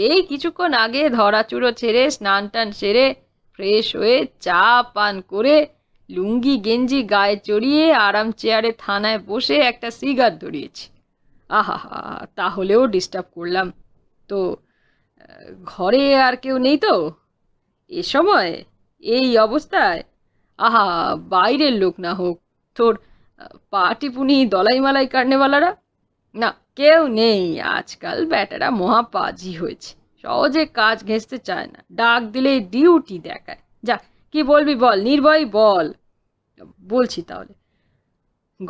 এই কিছুক্ষণ আগে ধরাচুরো ছেড়ে স্নান টান সেরে ফ্রেশ হয়ে চা পান করে লুঙ্গি গেঞ্জি গায়ে চড়িয়ে আরাম চেয়ারে থানায় বসে একটা সিগার ধরিয়েছি আহা হা তাহলেও ডিস্টার্ব করলাম তো ঘরে আর কেউ নেই তো এ সময় এই অবস্থায় আহা বাইরের লোক না হোক তোর পাটিপুনি মালাই কার্নেওয়ালারা না কেউ নেই আজকাল ব্যাটারা মহাপাজি হয়েছে সহজে কাজ ঘেঁচতে চায় না ডাক দিলে ডিউটি দেখায় যাক কি বলবি বল নির্ভয় বল বলছি তাহলে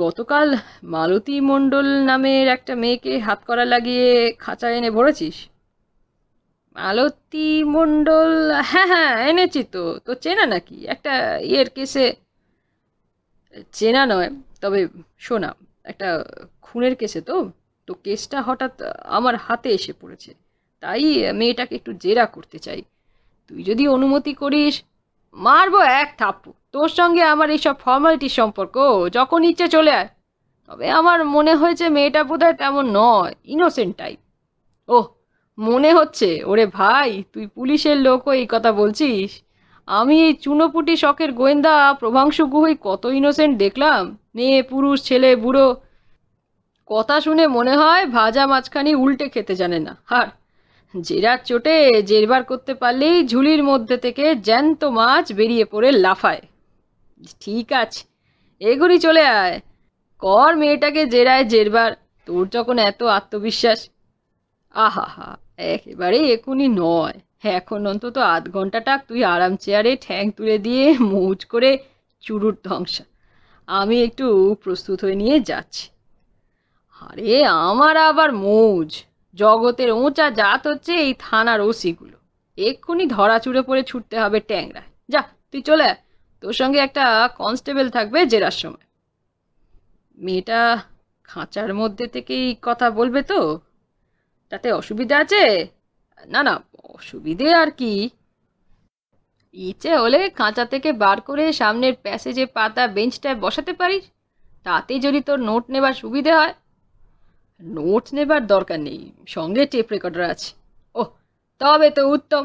গতকাল মালতী মণ্ডল নামের একটা মেয়েকে হাত করা লাগিয়ে খাঁচা এনে ভরেছিস মালতী মণ্ডল হ্যাঁ হ্যাঁ এনেছি তো তো চেনা নাকি একটা ইয়ের কেসে চেনা নয় তবে শোনা একটা খুনের কেসে তো তো কেসটা হঠাৎ আমার হাতে এসে পড়েছে তাই মেয়েটাকে একটু জেরা করতে চাই তুই যদি অনুমতি করিস মারবো এক থাপ্পু তোর সঙ্গে আমার এইসব ফর্মালিটি সম্পর্ক যখন ইচ্ছে চলে আয় তবে আমার মনে হয়েছে মেয়েটা হয় তেমন নয় ইনোসেন্ট টাইপ ও মনে হচ্ছে ওরে ভাই তুই পুলিশের লোকও এই কথা বলছিস আমি এই চুনোপুটি শখের গোয়েন্দা প্রভাংশু গুহই কত ইনোসেন্ট দেখলাম মেয়ে পুরুষ ছেলে বুড়ো কথা শুনে মনে হয় ভাজা মাঝখানি উল্টে খেতে জানে না হার জেরার চোটে জেরবার করতে পারলেই ঝুলির মধ্যে থেকে জ্যান্ত মাছ বেরিয়ে পড়ে লাফায় ঠিক আছে এগুলি চলে আয় কর মেয়েটাকে জেরায় জেরবার তোর যখন এত আত্মবিশ্বাস আহা হা একেবারে এখনই নয় এখন অন্তত আধ ঘন্টাটা তুই আরাম চেয়ারে ঠ্যাং তুলে দিয়ে মুজ করে চুরুট ধ্বংসা আমি একটু প্রস্তুত হয়ে নিয়ে যাচ্ছি আরে আমার আবার মুজ জগতের উঁচা জাত হচ্ছে এই থানার ওসিগুলো এক্ষুনি ধরা চুড়ে পড়ে ছুটতে হবে ট্যাংরা যা তুই চলে তোর সঙ্গে একটা কনস্টেবল থাকবে জেরার সময় মেয়েটা খাঁচার মধ্যে থেকেই কথা বলবে তো তাতে অসুবিধা আছে না না অসুবিধে আর কি ইচ্ছে হলে কাঁচা থেকে বার করে সামনের প্যাসেজে পাতা বেঞ্চটায় বসাতে পারিস তাতে যদি তোর নোট নেবার সুবিধে হয় নোট নেবার দরকার নেই সঙ্গে টেপ রেকর্ডার আছে ও তবে তো উত্তম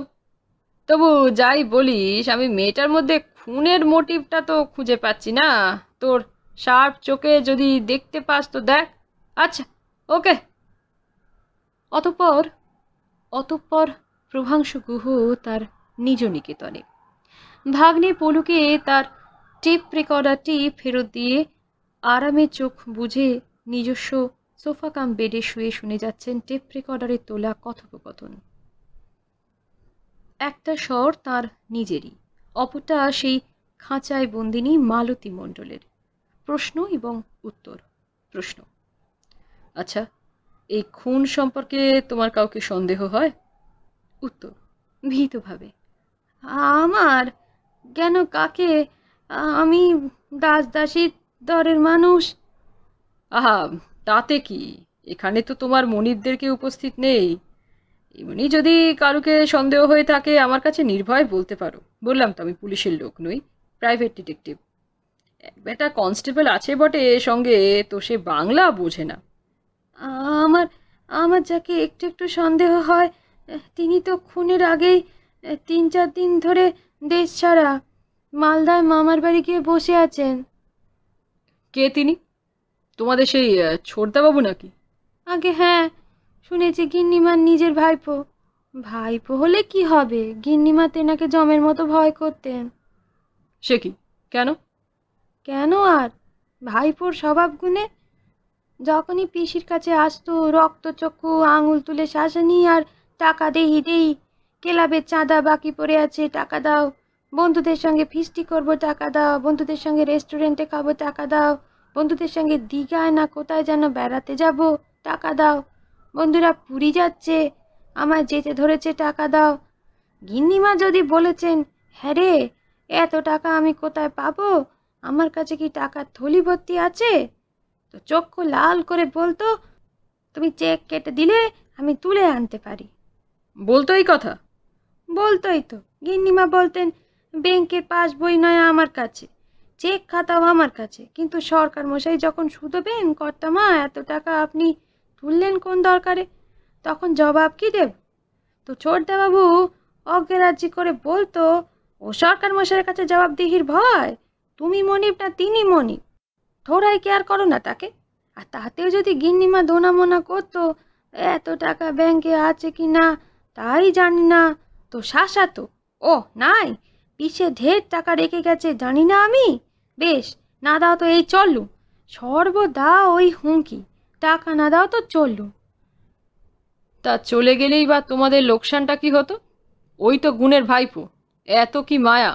তবু যাই বলিস আমি মেয়েটার মধ্যে খুনের মোটিভটা তো খুঁজে পাচ্ছি না তোর শার্প চোখে যদি দেখতে পাস তো দেখ আচ্ছা ওকে অতঃপর অতঃপর প্রভাংশু গুহ তার নিজ নিকেতনে ভাগ্নে পলুকে তার টিপ রেকর্ডারটি ফেরত দিয়ে আরামে চোখ বুঝে নিজস্ব সোফা কাম বেডে শুয়ে শুনে যাচ্ছেন টেপ রেকর্ডারে তোলা কথোপকথন একটা স্বর তার নিজেরই অপরটা সেই খাঁচায় বন্দিনী মালতী মণ্ডলের প্রশ্ন এবং উত্তর প্রশ্ন আচ্ছা এই খুন সম্পর্কে তোমার কাউকে সন্দেহ হয় উত্তর ভীতভাবে আমার কেন কাকে আমি দাস দাসীর দরের মানুষ আহা তাতে কি এখানে তো তোমার মনিরদেরকে উপস্থিত নেই এমনি যদি কারুকে সন্দেহ হয়ে থাকে আমার কাছে নির্ভয় বলতে পারো বললাম তো আমি পুলিশের লোক নই প্রাইভেট ডিটেকটিভ একটা কনস্টেবল আছে বটে সঙ্গে তো সে বাংলা বোঝে না আমার আমার যাকে একটু একটু সন্দেহ হয় তিনি তো খুনের আগেই তিন চার দিন ধরে দেশ ছাড়া মালদায় মামার বাড়ি গিয়ে বসে আছেন কে তিনি তোমাদের সেই বাবু নাকি আগে হ্যাঁ শুনেছি গিন্নিমার নিজের ভাইপো ভাইপো হলে কি হবে গিন্নিমা তেনাকে জমের মতো ভয় করতেন সে কি কেন কেন আর ভাইপোর স্বভাব গুণে যখনই পিসির কাছে আসতো রক্তচক্ষু আঙুল তুলে শাসানি আর টাকা দেহি দেই কেলাবে চাঁদা বাকি পড়ে আছে টাকা দাও বন্ধুদের সঙ্গে ফিস্টি করব টাকা দাও বন্ধুদের সঙ্গে রেস্টুরেন্টে খাবো টাকা দাও বন্ধুদের সঙ্গে দীঘায় না কোথায় যেন বেড়াতে যাব টাকা দাও বন্ধুরা পুরী যাচ্ছে আমার যেতে ধরেছে টাকা দাও গিন্নিমা যদি বলেছেন হ্যাঁ রে এত টাকা আমি কোথায় পাবো আমার কাছে কি টাকা থলি ভর্তি আছে তো চক্ষু লাল করে বলতো তুমি চেক কেটে দিলে আমি তুলে আনতে পারি বলতো এই কথা বলতোই তো গিন্নিমা বলতেন ব্যাংকের পাস বই নয় আমার কাছে চেক খাতাও আমার কাছে কিন্তু সরকার মশাই যখন শুধোবেন কর্তামা এত টাকা আপনি তুললেন কোন দরকারে তখন জবাব কি দেব তো ছোটদাবাবু অজ্ঞেরাজ্যি করে বলতো ও সরকার মশাইয়ের কাছে জবাবদিহির ভয় তুমি মনিব না তিনি মনিব থোড়াই কেয়ার করো না তাকে আর তাতেও যদি গিন্নিমা দোনামোনা করতো এত টাকা ব্যাংকে আছে কি না তাই জানি না তো শাসাতো ও নাই পিছে ঢের টাকা রেখে গেছে জানি না আমি বেশ না দাও তো এই চললু সর্বদা ওই হুমকি টাকা না দাও তো চললু তা চলে গেলেই বা তোমাদের লোকসানটা কি হতো ওই তো গুণের ভাইপো এত কি মায়া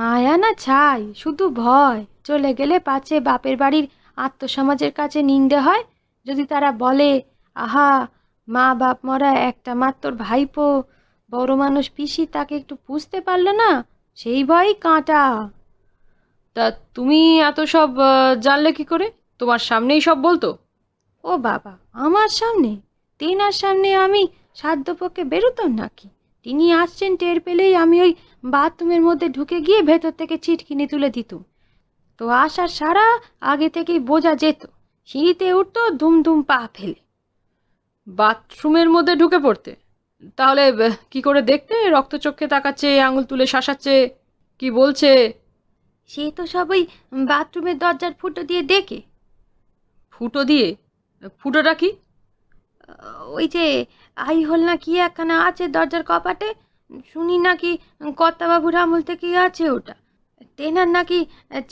মায়া না ছাই শুধু ভয় চলে গেলে পাছে বাপের বাড়ির আত্মসমাজের কাছে নিন্দে হয় যদি তারা বলে আহা মা বাপ মরা একটা মাত্র ভাইপো বড় মানুষ পিসি তাকে একটু পুষতে পারল না সেই ভয়ই কাঁটা তা তুমি এত সব জানলে কি করে তোমার সামনেই সব বলতো ও বাবা আমার সামনে তেনার সামনে আমি সাধ্যপক্ষে বেরোতাম নাকি তিনি আসছেন টের পেলেই আমি ওই বাথরুমের মধ্যে ঢুকে গিয়ে ভেতর থেকে ছিটকিনি তুলে দিত তো আসার সারা আগে থেকেই বোঝা যেত সিঁড়িতে উঠতো ধুমধুম পা ফেলে বাথরুমের মধ্যে ঢুকে পড়তে তাহলে কি করে দেখতে রক্তচক্ষে তাকাচ্ছে আঙুল তুলে শাসাচ্ছে কি বলছে সে তো সবই বাথরুমের দরজার ফুটো দিয়ে দেখে ফুটো দিয়ে ফুটোটা কি ওই যে আই হল না কি একখানা আছে দরজার কপাটে শুনি নাকি কর্তাবাবুর আমল থেকে আছে ওটা তেনার নাকি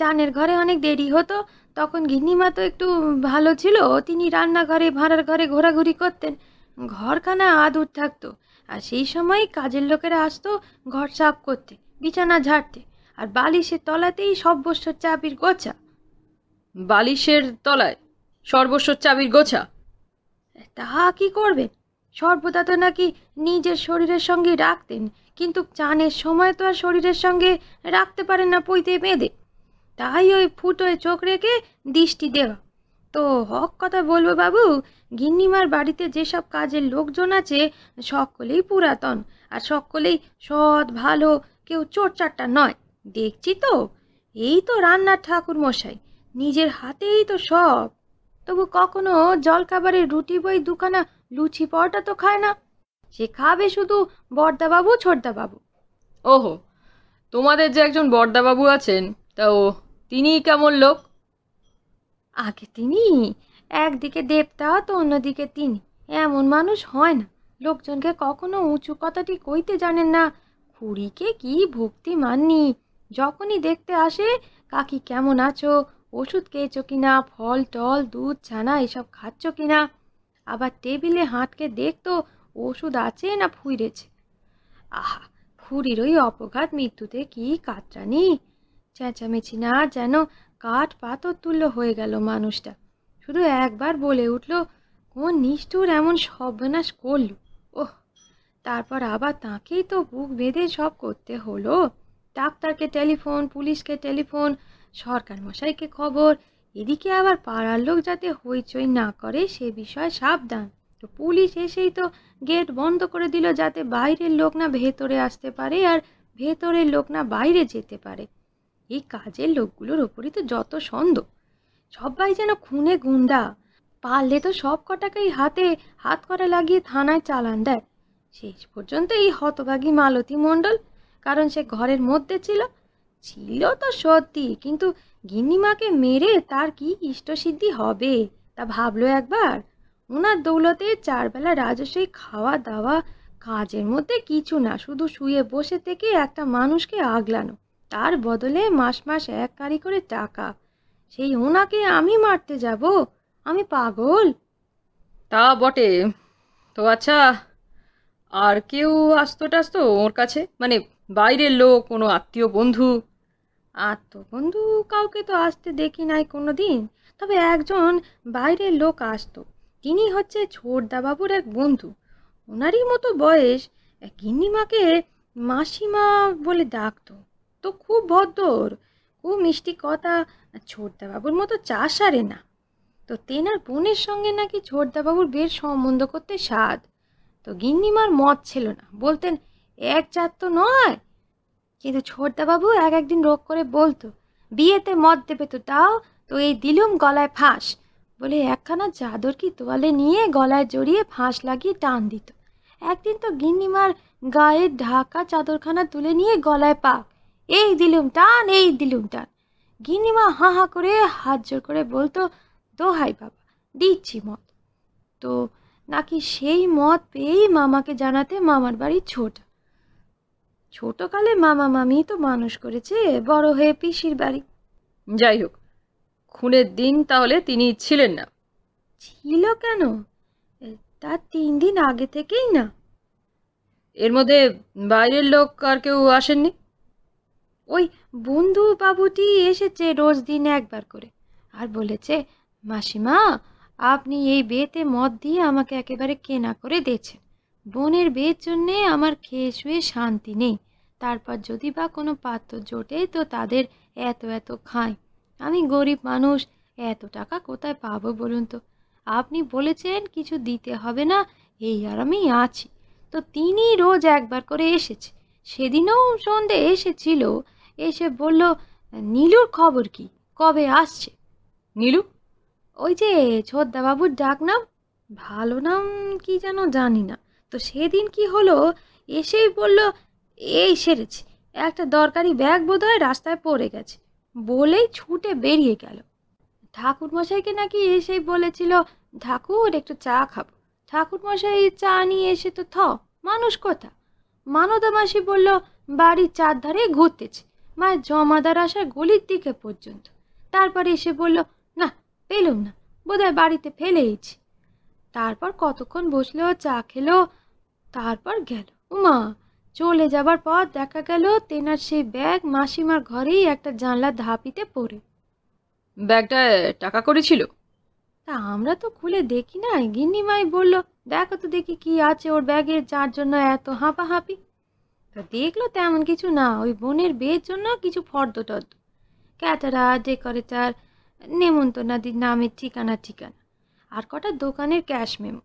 চানের ঘরে অনেক দেরি হতো তখন গিন্নিমা তো একটু ভালো ছিল তিনি রান্নাঘরে ভাড়ার ঘরে ঘোরাঘুরি করতেন ঘরখানা আদুর থাকতো আর সেই সময় কাজের লোকেরা আসতো ঘর সাফ করতে বিছানা ঝাড়তে আর বালিশের তলাতেই সর্বস্বর চাবির গোছা বালিশের তলায় সর্বস্বর চাবির গোছা তাহা কি করবেন সর্বদা তো নাকি নিজের শরীরের সঙ্গে রাখতেন কিন্তু চানের সময় তো আর শরীরের সঙ্গে রাখতে পারেন না পইতে বেঁধে তাই ওই ফুটোয় চোখ রেখে দৃষ্টি দেওয়া তো হক কথা বলবো বাবু গিন্নিমার বাড়িতে যেসব কাজের লোকজন আছে সকলেই পুরাতন আর সকলেই সৎ ভালো কেউ চোর চারটা নয় দেখছি তো এই তো রান্নার ঠাকুর মশাই নিজের হাতেই তো সব তবু কখনো জলখাবারের রুটি বই দুখানা লুচি পরটা তো খায় না সে খাবে শুধু বর্দাবাবু ছোটদাবাবু ওহো তোমাদের যে একজন বর্দাবাবু আছেন তা ও তিনিই কেমন লোক আগে তিনি একদিকে দেবতা তো অন্যদিকে তিনি এমন মানুষ হয় না লোকজনকে কখনো উঁচু কথাটি কইতে জানেন না খুড়িকে কি ভক্তি মাননি যখনই দেখতে আসে কাকি কেমন আছো ওষুধ খেয়েছো কিনা ফল টল দুধ ছানা এসব খাচ্ছ কিনা আবার টেবিলে হাঁটকে দেখতো ওষুধ আছে না ফুইরেছে আহা খুড়ির ওই অপঘাত মৃত্যুতে কি কাতরানি চেঁচামেছি না যেন কাঠ পাথর তুল্য হয়ে গেল মানুষটা শুধু একবার বলে উঠল কোন নিষ্ঠুর এমন সর্বনাশ করল ওহ তারপর আবার তাঁকেই তো বুক বেঁধে সব করতে হলো ডাক্তারকে টেলিফোন পুলিশকে টেলিফোন সরকার মশাইকে খবর এদিকে আবার পাড়ার লোক যাতে হইচই না করে সে বিষয়ে সাবধান তো পুলিশ এসেই তো গেট বন্ধ করে দিল যাতে বাইরের লোক না ভেতরে আসতে পারে আর ভেতরের লোক না বাইরে যেতে পারে এই কাজের লোকগুলোর ওপরই তো যত সন্দেহ সবাই যেন খুনে গুন্ডা পারলে তো সব কটাকেই হাতে হাত করা লাগিয়ে থানায় চালান দেয় শেষ পর্যন্ত এই হতভাগী মালতী মণ্ডল কারণ সে ঘরের মধ্যে ছিল ছিল তো সত্যি কিন্তু গিন্নিমাকে মেরে তার কি ইষ্টসিদ্ধি হবে তা ভাবলো একবার ওনার দৌলতে চারবেলা রাজস্বী খাওয়া দাওয়া কাজের মধ্যে কিছু না শুধু শুয়ে বসে থেকে একটা মানুষকে আগলানো তার বদলে মাস মাস এক কারি করে টাকা সেই ওনাকে আমি মারতে যাব আমি পাগল তা বটে তো আচ্ছা আর কেউ আসতো টাসতো ওর কাছে মানে বাইরের লোক কোনো আত্মীয় বন্ধু আত্মীয় বন্ধু কাউকে তো আসতে দেখি নাই কোনো দিন তবে একজন বাইরের লোক আসতো তিনি হচ্ছে ছোটদাবাবুর এক বন্ধু ওনারই মতো বয়স গিন্নিমাকে মাসিমা বলে ডাকতো তো খুব ভদ্র খুব মিষ্টি কথা ছোটদাবাবুর মতো চাষ আরে না তো তেনার বোনের সঙ্গে নাকি ছোটদাবাবুর বেশ সম্বন্ধ করতে স্বাদ তো গিন্নিমার মত ছিল না বলতেন এক চার তো নয় কিন্তু ছোটদাবাবু এক একদিন রোগ করে বলতো বিয়েতে মদ দেবে তো তাও তো এই দিলুম গলায় ফাঁস বলে একখানা চাদর কি তোয়ালে নিয়ে গলায় জড়িয়ে ফাঁস লাগিয়ে টান দিত একদিন তো গিন্নিমার গায়ে ঢাকা চাদরখানা তুলে নিয়ে গলায় পাক এই দিলুম টান এই দিলুম টান গিন্নিমা হা হা করে হাত জোর করে বলতো দোহাই বাবা দিচ্ছি মদ তো নাকি সেই মদ পেয়েই মামাকে জানাতে মামার বাড়ি ছোট ছোটকালে মামা মামি তো মানুষ করেছে বড় হয়ে পিসির বাড়ি যাই হোক খুনের দিন তাহলে তিনি ছিলেন না ছিল কেন তার তিন দিন আগে থেকেই না এর মধ্যে বাইরের লোক আর কেউ আসেননি ওই বন্ধু বাবুটি এসেছে রোজ দিন একবার করে আর বলেছে মাসিমা আপনি এই বেতে মদ দিয়ে আমাকে একেবারে কেনা করে দিয়েছেন বোনের বিয়ের জন্যে আমার খেয়ে শুয়ে শান্তি নেই তারপর যদি বা কোনো পাত্র জোটে তো তাদের এত এত খায় আমি গরিব মানুষ এত টাকা কোথায় পাবো বলুন তো আপনি বলেছেন কিছু দিতে হবে না এই আর আমি আছি তো তিনি রোজ একবার করে এসেছে সেদিনও সন্ধে এসেছিল এসে বলল নীলুর খবর কি কবে আসছে নীলু ওই যে ছোদ্দাবাবুর ডাক নাম ভালো নাম কি যেন জানি না তো সেদিন কি হলো এসেই বলল এই সেরেছে একটা দরকারি ব্যাগ বোধহয় রাস্তায় পড়ে গেছে বলেই ছুটে বেরিয়ে গেল ঠাকুরমশাইকে নাকি এসেই বলেছিল ঠাকুর একটু চা খাবো ঠাকুরমশাই চা নিয়ে এসে তো থ মানুষ কথা মানদা মাসি বলল বাড়ির চারধারে ঘুরতেছে মায়ের জমাদার আসার গলির দিকে পর্যন্ত তারপরে এসে বলল না পেলুম না বোধহয় বাড়িতে ফেলেইছি তারপর কতক্ষণ বসলেও চা খেলো তারপর গেল উমা চলে যাবার পর দেখা গেল তেনার সেই ব্যাগ মাসিমার ঘরেই একটা জানলার ধাপিতে পড়ে ব্যাগটা টাকা করেছিল তা আমরা তো খুলে দেখি না গিন্নিমাই বলল দেখো তো দেখি কি আছে ওর ব্যাগে যার জন্য এত হাঁপা হাঁপি তা দেখলো তেমন কিছু না ওই বোনের বিয়ের জন্য কিছু ফর্দ টর্দ ক্যাটারা ডেকোরেটার নেমন্তন্নাদির নামের ঠিকানা ঠিকানা আর কটা দোকানের ক্যাশ মেমো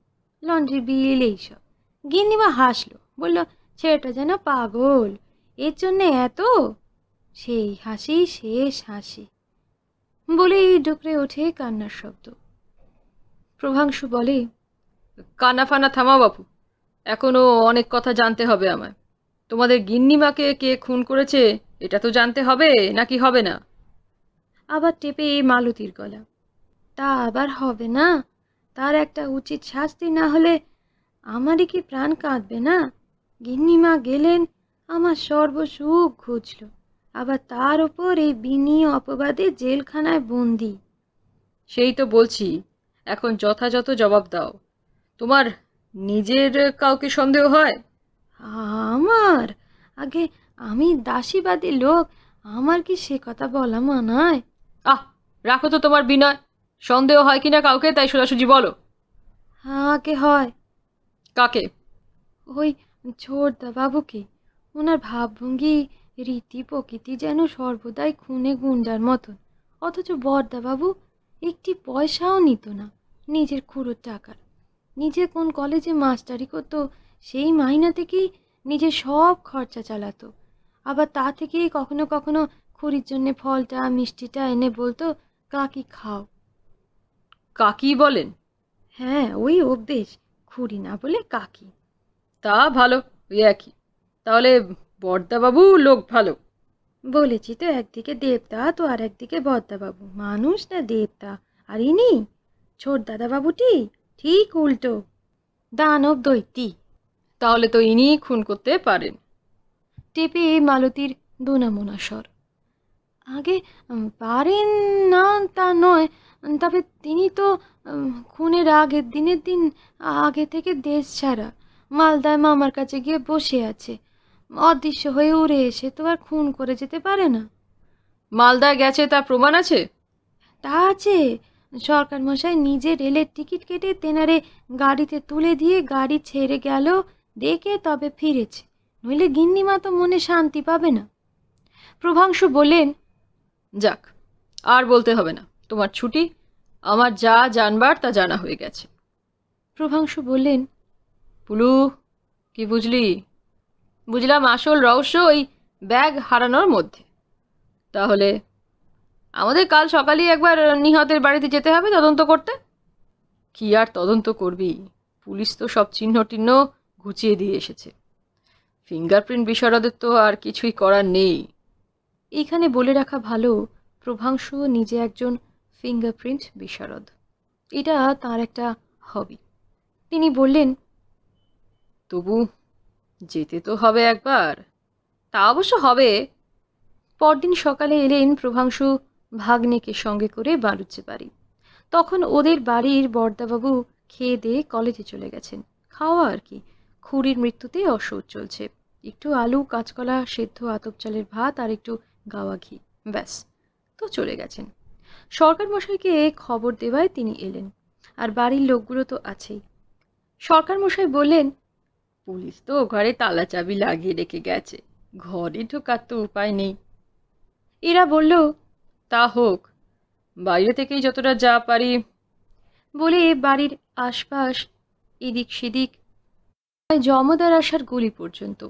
লন্ড্রি বিল এইসব গিন্নিমা হাসলো বলল ছেলেটা যেন পাগল এর জন্য এত সেই হাসি শেষ হাসি বলেই ডুকরে ওঠে কান্নার শব্দ প্রভাংশু বলে কানা ফানা থামা বাপু এখনও অনেক কথা জানতে হবে আমায় তোমাদের গিন্নিমাকে কে খুন করেছে এটা তো জানতে হবে নাকি হবে না আবার টেপে এই মালতির গলা তা আবার হবে না তার একটা উচিত শাস্তি না হলে আমারই কি প্রাণ কাঁদবে না গিন্নিমা গেলেন আমার সর্বসুখ ঘুচল আবার তার ওপর এই বিনি অপবাদে জেলখানায় বন্দি সেই তো বলছি এখন যথাযথ জবাব দাও তোমার নিজের কাউকে সন্দেহ হয় আমার আগে আমি দাসীবাদী লোক আমার কি সে কথা বলা মানায় আহ রাখো তো তোমার বিনয় সন্দেহ হয় কিনা কাউকে তাই সোজাসুজি বলো হ্যাঁ আগে হয় কাকে ওই বাবুকে ওনার ভাবভঙ্গি রীতি প্রকৃতি যেন সর্বদাই খুনে গুন্ডার মতন অথচ বাবু একটি পয়সাও নিত না নিজের খুঁড়োর টাকার নিজে কোন কলেজে মাস্টারি করত সেই মাইনা থেকেই নিজের সব খরচা চালাতো আবার তা থেকেই কখনো কখনো খুরির জন্যে ফলটা মিষ্টিটা এনে বলতো কাকি খাও কাকি বলেন হ্যাঁ ওই অভ্যেস খুড়ি না বলে কাকি তা ভালো ওই একই তাহলে বর্দাবাবু লোক ভালো বলেছি তো একদিকে দেবতা তো আর একদিকে বাবু মানুষ না দেবতা আর ইনি ছোট দাদাবাবুটি ঠিক উল্টো দানব দৈতি তাহলে তো ইনি খুন করতে পারেন টেপে মালতীর দোনামোনা স্বর আগে পারেন না তা নয় তবে তিনি তো খুনের আগের দিনের দিন আগে থেকে দেশ ছাড়া মালদায় মামার কাছে গিয়ে বসে আছে অদৃশ্য হয়ে উড়ে এসে তো আর খুন করে যেতে পারে না মালদায় গেছে তার প্রমাণ আছে তা আছে সরকার মশাই নিজে রেলের টিকিট কেটে তেনারে গাড়িতে তুলে দিয়ে গাড়ি ছেড়ে গেল দেখে তবে ফিরেছে নইলে গিন্নিমা তো মনে শান্তি পাবে না প্রভাংশু বলেন যাক আর বলতে হবে না তোমার ছুটি আমার যা জানবার তা জানা হয়ে গেছে প্রভাংশু বললেন পুলু কি বুঝলি বুঝলাম আসল রহস্য ওই ব্যাগ হারানোর মধ্যে তাহলে আমাদের কাল সকালেই একবার নিহতের বাড়িতে যেতে হবে তদন্ত করতে কি আর তদন্ত করবি পুলিশ তো সব চিহ্ন টিহ্ন ঘুচিয়ে দিয়ে এসেছে ফিঙ্গারপ্রিন্ট বিশারদের তো আর কিছুই করার নেই এইখানে বলে রাখা ভালো প্রভাংশু নিজে একজন ফিঙ্গারপ্রিন্ট বিশারদ এটা তার একটা হবি তিনি বললেন তবু যেতে তো হবে একবার তা অবশ্য হবে পরদিন সকালে এলেন প্রভাংশু ভাগ্নেকে সঙ্গে করে বাড়ুচ্ছে বাড়ি তখন ওদের বাড়ির বর্দাবাবু খেয়ে দিয়ে কলেজে চলে গেছেন খাওয়া আর কি খুরির মৃত্যুতে অসৌ চলছে একটু আলু কাঁচকলা সেদ্ধ আতপ চালের ভাত আর একটু গাওয়া ঘি ব্যাস তো চলে গেছেন সরকার মশাইকে খবর দেওয়ায় তিনি এলেন আর বাড়ির লোকগুলো তো আছেই সরকার মশাই বললেন পুলিশ তো ঘরে তালা চাবি লাগিয়ে রেখে গেছে ঘরে ঢোকার তো উপায় নেই এরা বলল তা হোক বাইরে থেকেই যতটা যা পারি বলে বাড়ির আশপাশ এদিক সেদিক জমদার আসার গলি পর্যন্ত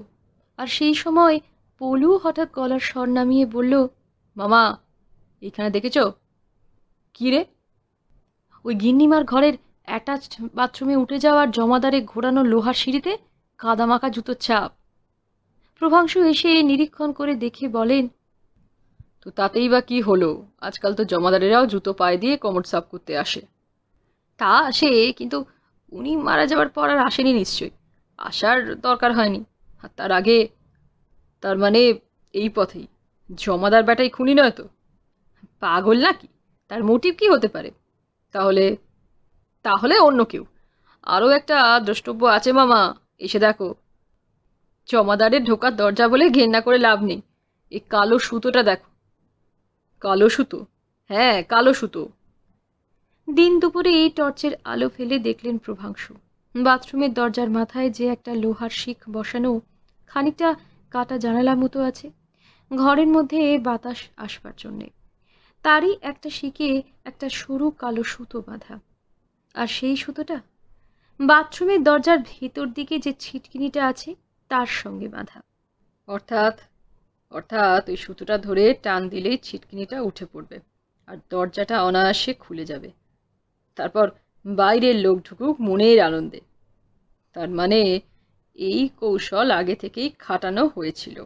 আর সেই সময় পলু হঠাৎ গলার স্বর নামিয়ে বলল মামা এখানে দেখেছো রে ওই গিন্নিমার ঘরের অ্যাটাচড বাথরুমে উঠে যাওয়ার জমাদারে ঘোরানো লোহার সিঁড়িতে কাদামাকা জুতোর ছাপ প্রভাংশু এসে নিরীক্ষণ করে দেখে বলেন তো তাতেই বা কি হলো আজকাল তো জমাদারেরাও জুতো পায়ে দিয়ে কোমর সাফ করতে আসে তা আসে কিন্তু উনি মারা যাওয়ার পর আর আসেনি নিশ্চয়ই আসার দরকার হয়নি আর তার আগে তার মানে এই পথেই জমাদার ব্যাটাই খুনি নয় তো পাগল নাকি তার মোটিভ কি হতে পারে তাহলে তাহলে অন্য কেউ আরও একটা দ্রষ্টব্য আছে মামা এসে দেখো জমাদারের ঢোকার দরজা বলে ঘেন্না করে লাভ নেই এই কালো সুতোটা দেখো কালো সুতো হ্যাঁ কালো সুতো দিন দুপুরে এই টর্চের আলো ফেলে দেখলেন প্রভাংশু বাথরুমের দরজার মাথায় যে একটা লোহার শিখ বসানো খানিকটা কাটা জানালা মতো আছে ঘরের মধ্যে বাতাস আসবার জন্যে তারই একটা শিকে একটা সরু কালো সুতো বাঁধা আর সেই সুতোটা বাথরুমের দরজার ভেতর দিকে যে ছিটকিনিটা আছে তার সঙ্গে বাঁধা অর্থাৎ অর্থাৎ ওই সুতোটা ধরে টান দিলেই ছিটকিনিটা উঠে পড়বে আর দরজাটা অনায়াসে খুলে যাবে তারপর বাইরের লোক ঢুকুক মনের আনন্দে তার মানে এই কৌশল আগে থেকেই খাটানো হয়েছিল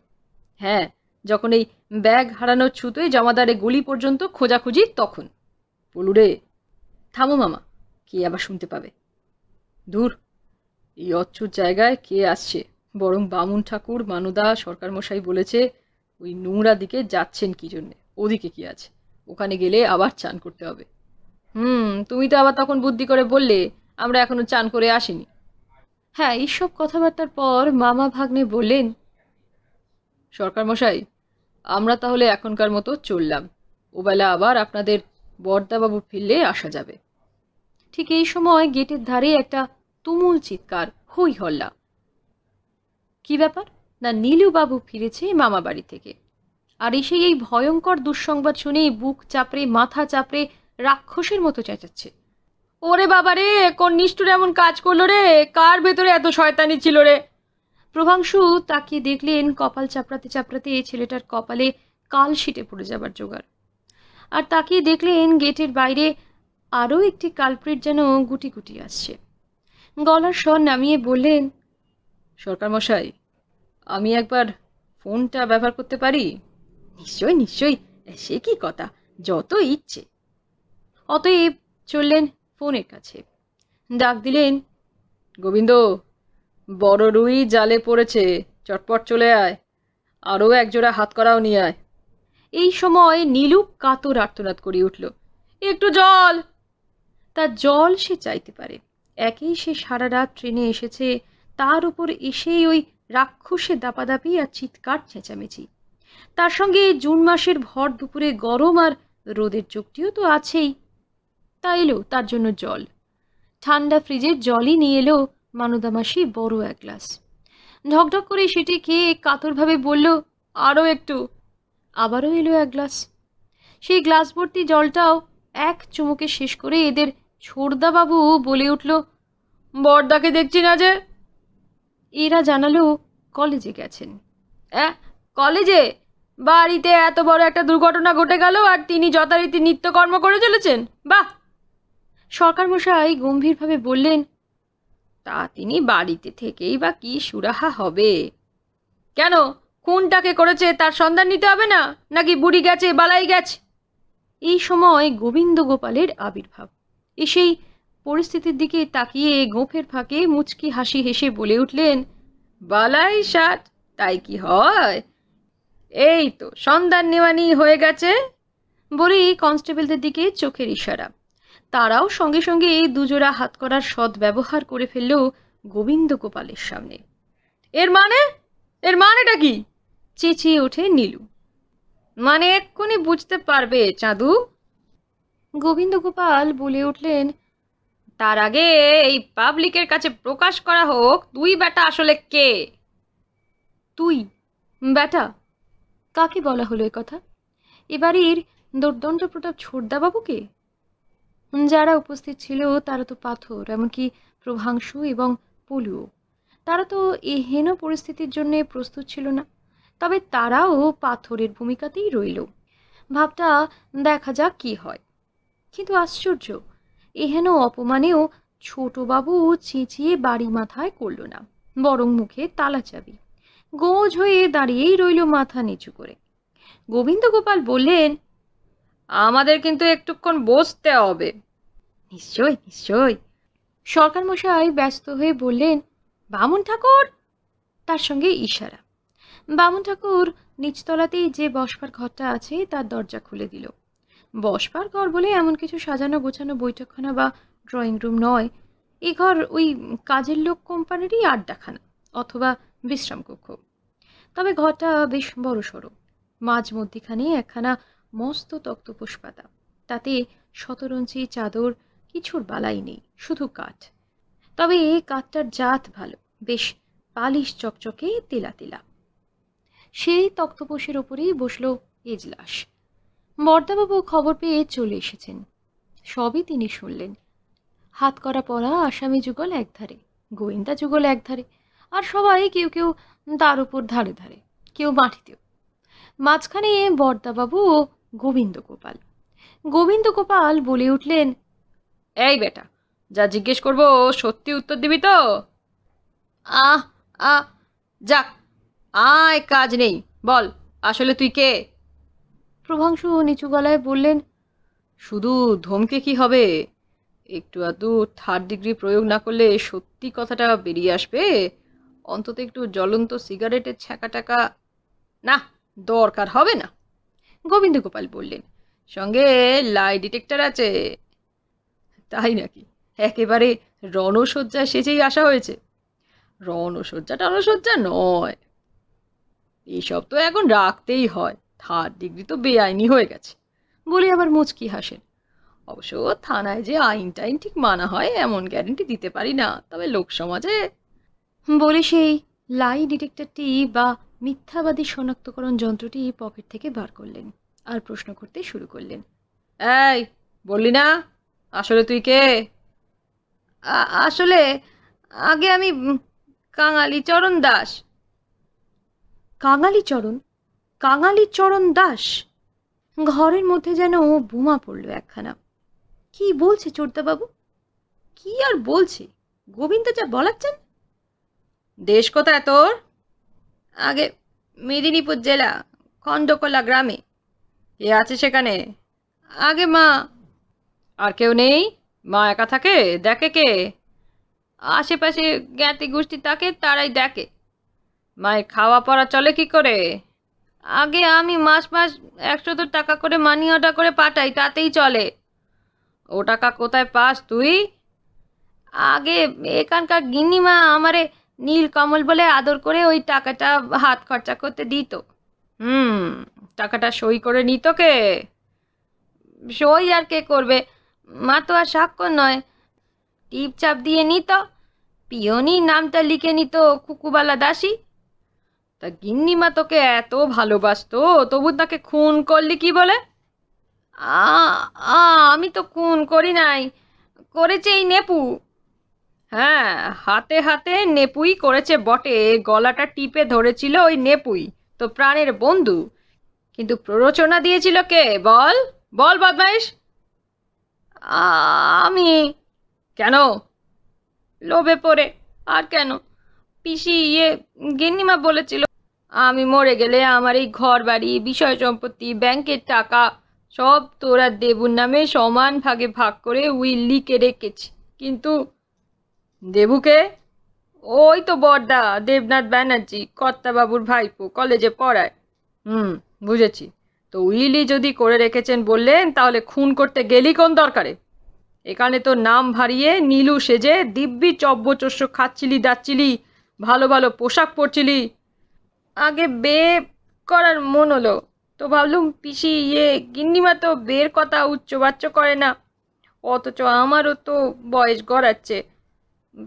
হ্যাঁ যখন এই ব্যাগ হারানোর ছুতোয় জমাদারে গলি পর্যন্ত খোঁজাখুঁজি তখন পলুরে থামো মামা কে আবার শুনতে পাবে দূর এই অচ্ছুর জায়গায় কে আসছে বরং বামুন ঠাকুর মানুদা মশাই বলেছে ওই নোংরা দিকে যাচ্ছেন কি জন্যে ওদিকে কি আছে ওখানে গেলে আবার চান করতে হবে হুম তুমি তো আবার তখন বুদ্ধি করে বললে আমরা এখনো চান করে আসিনি হ্যাঁ এইসব কথাবার্তার পর মামা ভাগ্নে বললেন সরকার মশাই আমরা তাহলে এখনকার মতো চললাম ওবেলা আবার আপনাদের বর্দাবাবু ফিরলে আসা যাবে ঠিক এই সময় গেটের ধারে একটা তুমুল চিৎকার হই হল্লা কি ব্যাপার না নীলুবাবু ফিরেছে মামা বাড়ি থেকে আর এসে এই ভয়ঙ্কর দুঃসংবাদ শুনে বুক চাপড়ে মাথা চাপড়ে রাক্ষসের মতো চেঁচাচ্ছে ওরে বাবা রে কোন নিষ্ঠুর এমন কাজ করলো রে কার ভেতরে এত শয়তানি ছিল রে প্রভাংশু তাকে দেখলেন কপাল চাপড়াতে চাপড়াতে ছেলেটার কপালে কাল শিটে পড়ে যাবার জোগাড় আর তাকে দেখলেন গেটের বাইরে আরও একটি কালপ্রিট যেন গুটি গুটি আসছে গলার স্বর নামিয়ে বললেন সরকার মশাই আমি একবার ফোনটা ব্যবহার করতে পারি নিশ্চয় নিশ্চয়ই সে কি কথা যত ইচ্ছে অতএব চললেন ফোনের কাছে ডাক দিলেন গোবিন্দ বড় রুই জালে পড়েছে চটপট চলে আয় আরও একজোড়া হাত করাও নিয়ে আয় এই সময় নীলু কাতর আর্তনাদ করে উঠল একটু জল তা জল সে চাইতে পারে একেই সে সারা রাত ট্রেনে এসেছে তার উপর এসেই ওই রাক্ষসে দাপাদাপি আর চিৎকার চেঁচামেচি তার সঙ্গে জুন মাসের ভর দুপুরে গরম আর রোদের যোগটিও তো আছেই তা এলো তার জন্য জল ঠান্ডা ফ্রিজের জলই নিয়ে এলো মানদামাসি বড় এক গ্লাস ঢকঢক করে সেটি খেয়ে কাতরভাবে বলল আরও একটু আবারও এলো এক গ্লাস সেই গ্লাস ভর্তি জলটাও এক চুমুকে শেষ করে এদের বাবু বলে উঠল বর্দাকে দেখছি না যে এরা জানালো কলেজে গেছেন অ্যাঁ কলেজে বাড়িতে এত বড় একটা দুর্ঘটনা ঘটে গেল আর তিনি যথারীতি নিত্যকর্ম করে চলেছেন বাহ সরকার মশাই গম্ভীরভাবে বললেন তা তিনি বাড়িতে থেকেই বা কি সুরাহা হবে কেন খুনটাকে করেছে তার সন্ধান নিতে হবে না নাকি বুড়ি গেছে বালাই গেছে এই সময় গোবিন্দ গোপালের আবির্ভাব এ সেই পরিস্থিতির দিকে তাকিয়ে গোফের ফাঁকে মুচকি হাসি হেসে বলে উঠলেন বালাই সাত তাই কি হয় এই তো সন্ধান নেওয়ানি হয়ে গেছে বলেই কনস্টেবলদের দিকে চোখের ইশারা তারাও সঙ্গে সঙ্গে এই দুজোড়া করার সদ ব্যবহার করে ফেললেও গোবিন্দ গোপালের সামনে এর মানে এর মানেটা কি চেঁচিয়ে ওঠে নীলু মানে এক্ষুনি বুঝতে পারবে চাঁদু গোবিন্দ গোপাল বলে উঠলেন তার আগে এই পাবলিকের কাছে প্রকাশ করা হোক তুই বেটা আসলে কে তুই বেটা কাকে বলা হলো এ কথা এবারের দুর্দণ্ড প্রতাপ ছোটদাবাবুকে যারা উপস্থিত ছিল তারা তো পাথর এমনকি প্রভাংশু এবং পলুও তারা তো এই হেন পরিস্থিতির জন্য প্রস্তুত ছিল না তবে তারাও পাথরের ভূমিকাতেই রইল ভাবটা দেখা যাক কি হয় কিন্তু আশ্চর্য এহেন অপমানেও ছোটবাবু চেঁচিয়ে বাড়ি মাথায় করল না বরং মুখে তালা চাবি গোজ হয়ে দাঁড়িয়েই রইল মাথা নিচু করে গোবিন্দ গোপাল বললেন আমাদের কিন্তু একটুক্ষণ বসতে হবে নিশ্চয় নিশ্চয় সরকার মশাই ব্যস্ত হয়ে বললেন বামুন ঠাকুর তার সঙ্গে ইশারা বামুন ঠাকুর নিচতলাতেই যে বসবার ঘরটা আছে তার দরজা খুলে দিল বসবার ঘর বলে এমন কিছু সাজানো গোছানো বৈঠকখানা বা ড্রয়িং রুম নয় এ ঘর ওই কাজের লোক কোম্পানিরই আড্ডাখানা অথবা বিশ্রাম কক্ষ তবে ঘরটা বেশ বড় সড়ো মাঝ মধ্যেখানে একখানা মস্ত তক্তপোষ পাতা তাতে শতরঞ্জি চাদর কিছুর বালাই নেই শুধু কাঠ তবে এই কাঠটার জাত ভালো বেশ পালিশ চকচকে তেলা তেলা সেই তক্তপোষের ওপরেই বসল এজলাস বর্দাবাবু খবর পেয়ে চলে এসেছেন সবই তিনি শুনলেন হাত করা পড়া আসামি যুগল একধারে গোয়েন্দা যুগল একধারে আর সবাই কেউ কেউ তার উপর ধারে ধারে কেউ মাটিতেও মাঝখানে বর্দাবাবু ও গোবিন্দ গোপাল গোবিন্দ গোপাল বলে উঠলেন এই বেটা যা জিজ্ঞেস করবো সত্যি উত্তর দিবি তো আহ আ যাক আয় কাজ নেই বল আসলে তুই কে প্রভাংশু নিচু গলায় বললেন শুধু ধমকে কি হবে একটু আধটু থার্ড ডিগ্রি প্রয়োগ না করলে সত্যি কথাটা বেরিয়ে আসবে অন্তত একটু জ্বলন্ত সিগারেটের ছ্যাঁকা টাকা না দরকার হবে না গোবিন্দগোপাল বললেন সঙ্গে লাই ডিটেক্টর আছে তাই নাকি একেবারে রণসজ্জা সেজেই আসা হয়েছে রণসজ্জা টনসজ্জা নয় এসব তো এখন রাখতেই হয় থার্ড ডিগ্রি তো বেআইনি হয়ে গেছে বলে আবার মুচকি হাসেন অবশ্য থানায় যে আইন টাইন ঠিক মানা হয় এমন গ্যারেন্টি দিতে পারি না তবে লোকসমাজে বলে সেই লাই ডিটেক্টরটি বা মিথ্যাবাদী শনাক্তকরণ যন্ত্রটি পকেট থেকে বার করলেন আর প্রশ্ন করতে শুরু করলেন এই বললি না আসলে তুই কে আসলে আগে আমি কাঙালি চরণ দাস কাঙালি চরণ কাঙালি চরণ দাস ঘরের মধ্যে যেন ও বোমা পড়ল একখানা কি বলছে চোরদাবাবু কি আর বলছে গোবিন্দ যা বলাচ্ছেন দেশ কোথায় তোর আগে মেদিনীপুর জেলা খণ্ডকোলা গ্রামে কে আছে সেখানে আগে মা আর কেউ নেই মা একা থাকে দেখে কে আশেপাশে জ্ঞাতি গোষ্ঠী থাকে তারাই দেখে মায়ের খাওয়া পড়া চলে কি করে আগে আমি মাস মাস একশো টাকা করে মানি অর্ডার করে পাঠাই তাতেই চলে ও টাকা কোথায় পাস তুই আগে এখানকার গিনিমা আমারে নীলকমল বলে আদর করে ওই টাকাটা হাত খরচা করতে দিত হুম টাকাটা সই করে নিত কে সই আর কে করবে মা তো আর সাক্ষর নয় টিপ চাপ দিয়ে নিত পিয়নি নামটা লিখে নিত কুকুবালা দাসী তা গিন্নিমা তোকে এত ভালোবাসতো তবু তাকে খুন করলি কি বলে আমি তো খুন করি নাই করেছে এই নেপু হ্যাঁ হাতে হাতে নেপুই করেছে বটে গলাটা টিপে ধরেছিল ওই নেপুই তো প্রাণের বন্ধু কিন্তু প্ররোচনা দিয়েছিল কে বল বল বদমাইশ আমি কেন লোভে পড়ে আর কেন পিসি ইয়ে গিন্নিমা বলেছিল আমি মরে গেলে আমার এই ঘর বাড়ি বিষয় সম্পত্তি ব্যাংকের টাকা সব তোরা দেবুর নামে সমান ভাগে ভাগ করে উইল লিখে রেখেছি কিন্তু দেবুকে ওই তো বড়দা দেবনাথ ব্যানার্জি কর্তাবাবুর ভাইপো কলেজে পড়ায় হুম বুঝেছি তো উইলি যদি করে রেখেছেন বললেন তাহলে খুন করতে গেলি কোন দরকারে এখানে তো নাম ভারিয়ে নীলু সেজে দিব্যি চব্যচস্য খাচ্ছিলি দাচ্ছিলি ভালো ভালো পোশাক পরছিলি আগে বে করার মন হলো তো ভাবলুম পিসি ইয়ে গিন্নিমা তো বের কথা উচ্চ বাচ্চ করে না অথচ আমারও তো বয়স গড়াচ্ছে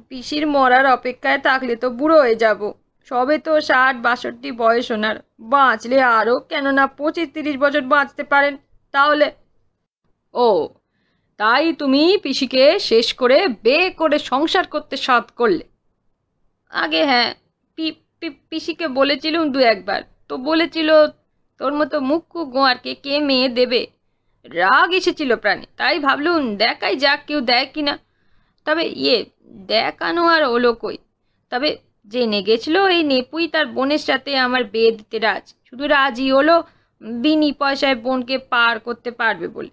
পিসির মরার অপেক্ষায় থাকলে তো বুড়ো হয়ে যাব সবে তো ষাট বাষট্টি বয়স ওনার বাঁচলে আরও কেননা পঁচিশ তিরিশ বছর বাঁচতে পারেন তাহলে ও তাই তুমি পিসিকে শেষ করে বে করে সংসার করতে সাধ করলে আগে হ্যাঁ পিসিকে বলেছিলুম দু একবার তো বলেছিল তোর মতো মুখ্য গোয়ারকে কে মেয়ে দেবে রাগ এসেছিল প্রাণে তাই ভাবলুম দেখাই যাক কেউ দেয় কি না তবে ইয়ে দেখানো আর ওলো কই তবে জেনে গেছিল এই নেপুই তার বোনের সাথে আমার বেদ রাজ শুধু রাজি হলো বিনি পয়সায় বোনকে পার করতে পারবে বলে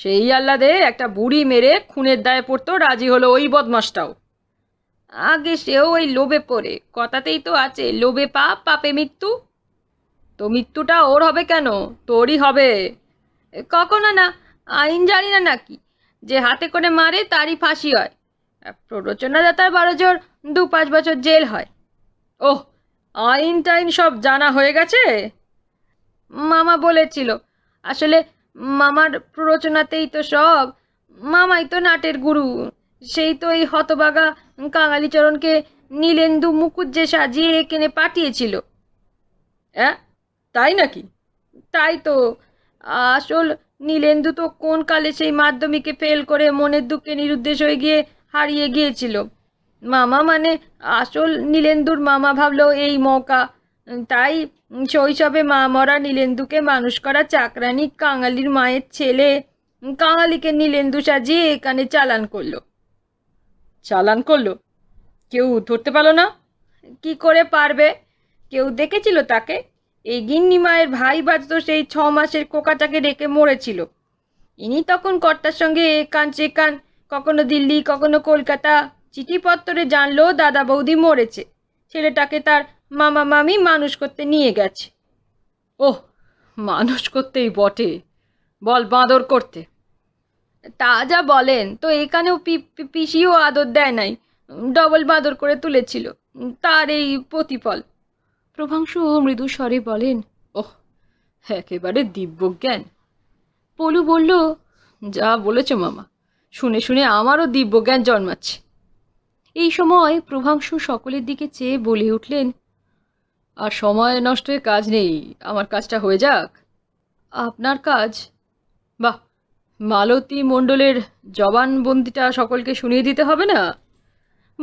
সেই আল্লাদে একটা বুড়ি মেরে খুনের দায়ে পড়তো রাজি হলো ওই বদমাসটাও আগে সেও ওই লোভে পড়ে কথাতেই তো আছে লোভে পাপ পাপে মৃত্যু তো মৃত্যুটা ওর হবে কেন তোরই হবে কখনো না আইন জানি না নাকি যে হাতে করে মারে তারই ফাঁসি হয় প্ররোচনাদাতার বারো জোর দু পাঁচ বছর জেল হয় ওহ আইন টাইন সব জানা হয়ে গেছে মামা বলেছিল আসলে মামার প্ররোচনাতেই তো সব মামাই তো নাটের গুরু সেই তো এই হতবাগা কাঙালিচরণকে নীলেন্দু মুকুজ্জে সাজিয়ে এখানে পাঠিয়েছিল তাই নাকি তাই তো আসল নীলেন্দু তো কোন কালে সেই মাধ্যমিকে ফেল করে মনের দুঃখে নিরুদ্দেশ হয়ে গিয়ে হারিয়ে গিয়েছিল মামা মানে আসল নীলেন্দুর মামা ভাবলো এই মৌকা তাই শৈশবে মা মরা নীলেন্দুকে মানুষ করা চাকরানি কাঙালির মায়ের ছেলে কাঙালিকে নীলেন্দু সাজিয়ে এখানে চালান করলো চালান করলো কেউ ধরতে পারলো না কি করে পারবে কেউ দেখেছিল তাকে এই গিন্নি মায়ের ভাই বাজত সেই ছ মাসের কোকাটাকে ডেকে মরেছিল ইনি তখন কর্তার সঙ্গে এ কান সে কান কখনো দিল্লি কখনো কলকাতা চিঠিপত্রে জানলো দাদা বৌদি মরেছে ছেলেটাকে তার মামা মামি মানুষ করতে নিয়ে গেছে ওহ মানুষ করতেই বটে বল বাঁদর করতে তা যা বলেন তো এখানেও পিসিও আদর দেয় নাই ডবল বাঁদর করে তুলেছিল তার এই প্রতিফল প্রভাংশু ও মৃদু স্বরে বলেন ওহ একেবারে দিব্য জ্ঞান পলু বলল যা বলেছ মামা শুনে শুনে আমারও দিব্যজ্ঞান জন্মাচ্ছে এই সময় প্রভাংশু সকলের দিকে চেয়ে বলে উঠলেন আর সময় নষ্টের কাজ নেই আমার কাজটা হয়ে যাক আপনার কাজ বাহ মালতী মণ্ডলের জবানবন্দিটা সকলকে শুনিয়ে দিতে হবে না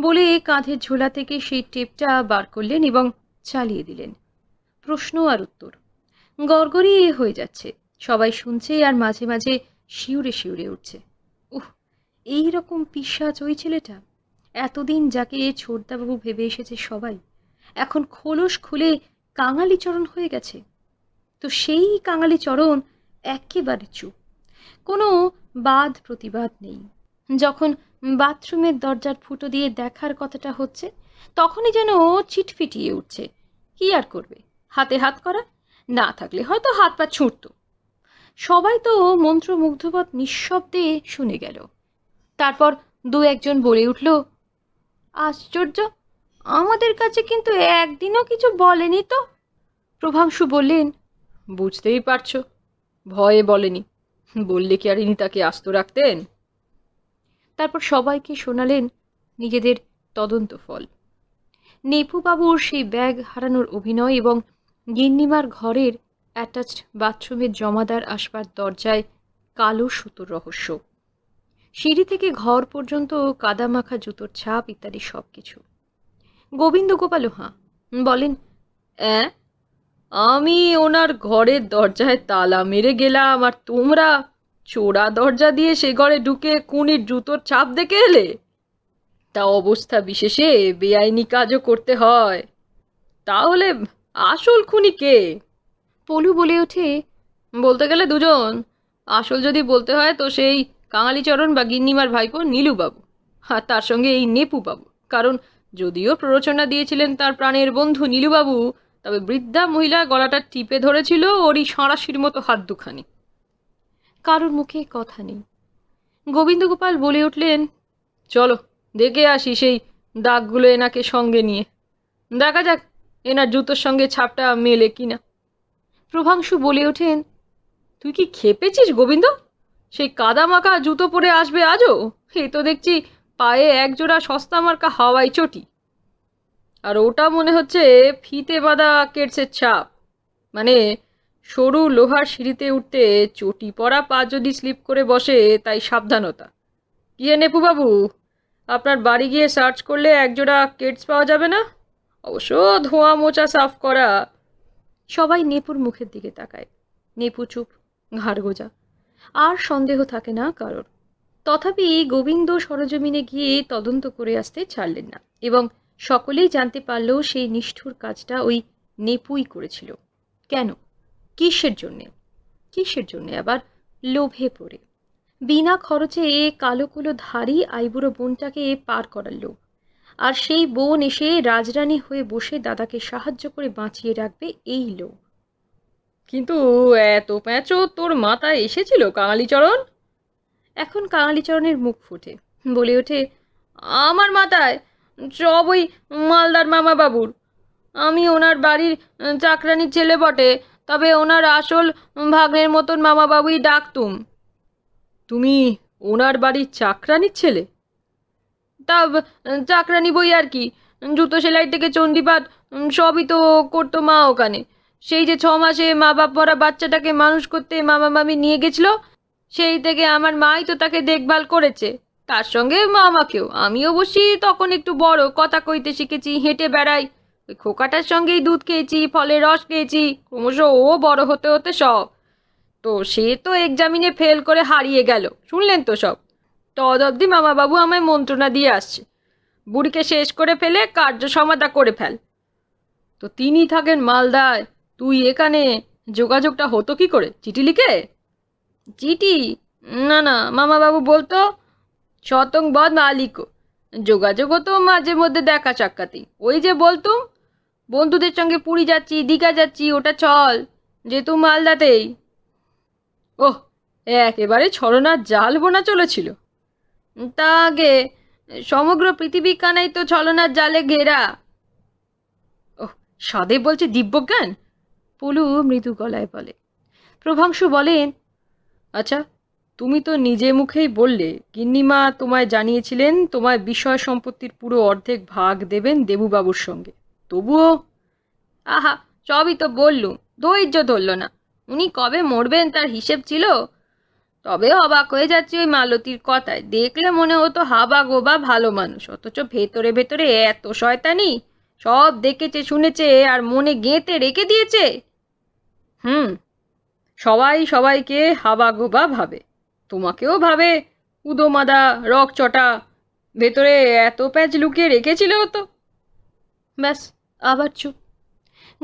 বলে কাঁধের ঝোলা থেকে সেই টেপটা বার করলেন এবং চালিয়ে দিলেন প্রশ্ন আর উত্তর গড়গড়ি হয়ে যাচ্ছে সবাই শুনছে আর মাঝে মাঝে শিউরে শিউরে উঠছে এই রকম পিসাচ ওই ছেলেটা এতদিন যাকে ছোটদাবাবু ভেবে এসেছে সবাই এখন খোলস খুলে কাঙালি চরণ হয়ে গেছে তো সেই কাঙালি চরণ একেবারে চুপ কোনো বাদ প্রতিবাদ নেই যখন বাথরুমের দরজার ফুটো দিয়ে দেখার কথাটা হচ্ছে তখনই যেন চিটফিটিয়ে উঠছে কি আর করবে হাতে হাত করা না থাকলে হয়তো হাত পা ছুঁড়ত সবাই তো মন্ত্রমুগ্ধবত নিঃশব্দে শুনে গেল তারপর দু একজন বলে উঠল আশ্চর্য আমাদের কাছে কিন্তু একদিনও কিছু বলেনি তো প্রভাংশু বললেন বুঝতেই পারছো ভয়ে বলেনি বললে কি আর ইনি তাকে আস্ত রাখতেন তারপর সবাইকে শোনালেন নিজেদের তদন্ত ফল নেপুবাবুর সেই ব্যাগ হারানোর অভিনয় এবং গিন্নিমার ঘরের অ্যাটাচড বাথরুমের জমাদার আসবার দরজায় কালো সুতোর রহস্য সিঁড়ি থেকে ঘর পর্যন্ত কাদামাখা জুতোর ছাপ ইত্যাদি সব কিছু গোবিন্দ গোপাল হাঁ বলেন অ্যাঁ আমি ওনার ঘরের দরজায় তালা মেরে গেলাম আর তোমরা চোরা দরজা দিয়ে সে ঘরে ঢুকে কুনির জুতোর ছাপ দেখে এলে তা অবস্থা বিশেষে বেআইনি কাজও করতে হয় তাহলে আসল খুনি কে পলু বলে ওঠে বলতে গেলে দুজন আসল যদি বলতে হয় তো সেই কাঙালিচরণ বা গিন্নিমার ভাইপো নীলুবাবু আর তার সঙ্গে এই নেপুবাবু কারণ যদিও প্ররোচনা দিয়েছিলেন তার প্রাণের বন্ধু নীলুবাবু তবে বৃদ্ধা মহিলা গলাটা টিপে ধরেছিল ওরই সাঁড়াশির মতো হাত দুখানি কারোর মুখে কথা নেই গোবিন্দগোপাল বলে উঠলেন চলো দেখে আসি সেই দাগগুলো এনাকে সঙ্গে নিয়ে দেখা যাক এনার জুতোর সঙ্গে ছাপটা মেলে কিনা প্রভাংশু বলে ওঠেন তুই কি খেপেছিস গোবিন্দ সেই কাদামাকা জুতো পরে আসবে আজও এই তো দেখছি পায়ে একজোড়া সস্তা মার্কা হাওয়াই চটি আর ওটা মনে হচ্ছে ফিতে বাঁধা কেটসের ছাপ মানে সরু লোহার সিঁড়িতে উঠতে চটি পরা পা যদি স্লিপ করে বসে তাই সাবধানতা ইয়ে নেপুবাবু আপনার বাড়ি গিয়ে সার্চ করলে একজোড়া কেটস পাওয়া যাবে না অবশ্য ধোঁয়া মোচা সাফ করা সবাই নেপুর মুখের দিকে তাকায় নেপু চুপ ঘাড় গোজা আর সন্দেহ থাকে না কারোর তথাপি গোবিন্দ সরজমিনে গিয়ে তদন্ত করে আসতে ছাড়লেন না এবং সকলেই জানতে পারলেও সেই নিষ্ঠুর কাজটা ওই নেপুই করেছিল কেন কিসের জন্যে কিসের জন্যে আবার লোভে পড়ে বিনা খরচে এ কুলো ধারী আইবুড়ো বোনটাকে পার করার লোভ আর সেই বোন এসে রাজরানী হয়ে বসে দাদাকে সাহায্য করে বাঁচিয়ে রাখবে এই লোভ কিন্তু এত প্যাঁচো তোর মাথায় এসেছিল কাঙালিচরণ এখন কাঙালিচরণের মুখ ফোটে বলে ওঠে আমার মাথায় সব ওই মালদার মামা বাবুর আমি ওনার বাড়ির চাকরানির ছেলে বটে তবে ওনার আসল ভাগ্নের মতন মামাবাবুই ডাকতুম তুমি ওনার বাড়ির চাকরানির ছেলে তা চাকরানি বই আর কি জুতো সেলাই থেকে চণ্ডীপাত সবই তো করতো মা ওখানে সেই যে ছ মাসে মা বাপ পরা বাচ্চাটাকে মানুষ করতে মামা মামি নিয়ে গেছিল সেই থেকে আমার মাই তো তাকে দেখভাল করেছে তার সঙ্গে মামাকেও আমি অবশ্যই তখন একটু বড় কথা কইতে শিখেছি হেঁটে বেড়াই ওই খোকাটার সঙ্গেই দুধ খেয়েছি ফলের রস খেয়েছি ক্রমশ ও বড় হতে হতে সব তো সে তো এক্সামিনে ফেল করে হারিয়ে গেল শুনলেন তো সব তদ অবধি মামাবাবু আমায় মন্ত্রণা দিয়ে আসছে বুড়িকে শেষ করে ফেলে কার্য সমাধা করে ফেল তো তিনি থাকেন মালদায় তুই এখানে যোগাযোগটা হতো কি করে চিঠি লিখে চিঠি না না মামাবাবু বলতো শতং বদ মালিকও যোগাযোগও তো মাঝে মধ্যে দেখা চাক্কাতি ওই যে বলতুম বন্ধুদের সঙ্গে পুরী যাচ্ছি দীঘা যাচ্ছি ওটা চল যেহেতু মালদাতেই ওহ একেবারে ছলনার জাল বোনা চলেছিল তা আগে সমগ্র পৃথিবী কানাই তো ছলনার জালে ঘেরা ও সাদে বলছে দিব্যজ্ঞান পলু মৃদু গলায় বলে প্রভাংশু বলেন আচ্ছা তুমি তো নিজে মুখেই বললে গিন্নিমা তোমায় জানিয়েছিলেন তোমায় বিষয় সম্পত্তির পুরো অর্ধেক ভাগ দেবেন দেবুবাবুর সঙ্গে তবুও আহা সবই তো বললুম ধৈর্য ধরল না উনি কবে মরবেন তার হিসেব ছিল তবে অবাক হয়ে যাচ্ছি ওই মালতীর কথায় দেখলে মনে হতো হাবা গোবা ভালো মানুষ অথচ ভেতরে ভেতরে এত শয়তানি সব দেখেছে শুনেছে আর মনে গেঁতে রেখে দিয়েছে হুম সবাই সবাইকে হাবাগোবা ভাবে তোমাকেও ভাবে উদোমাদা রক চটা ভেতরে এত প্যাচ লুকিয়ে রেখেছিল তো ব্যাস আবার চুপ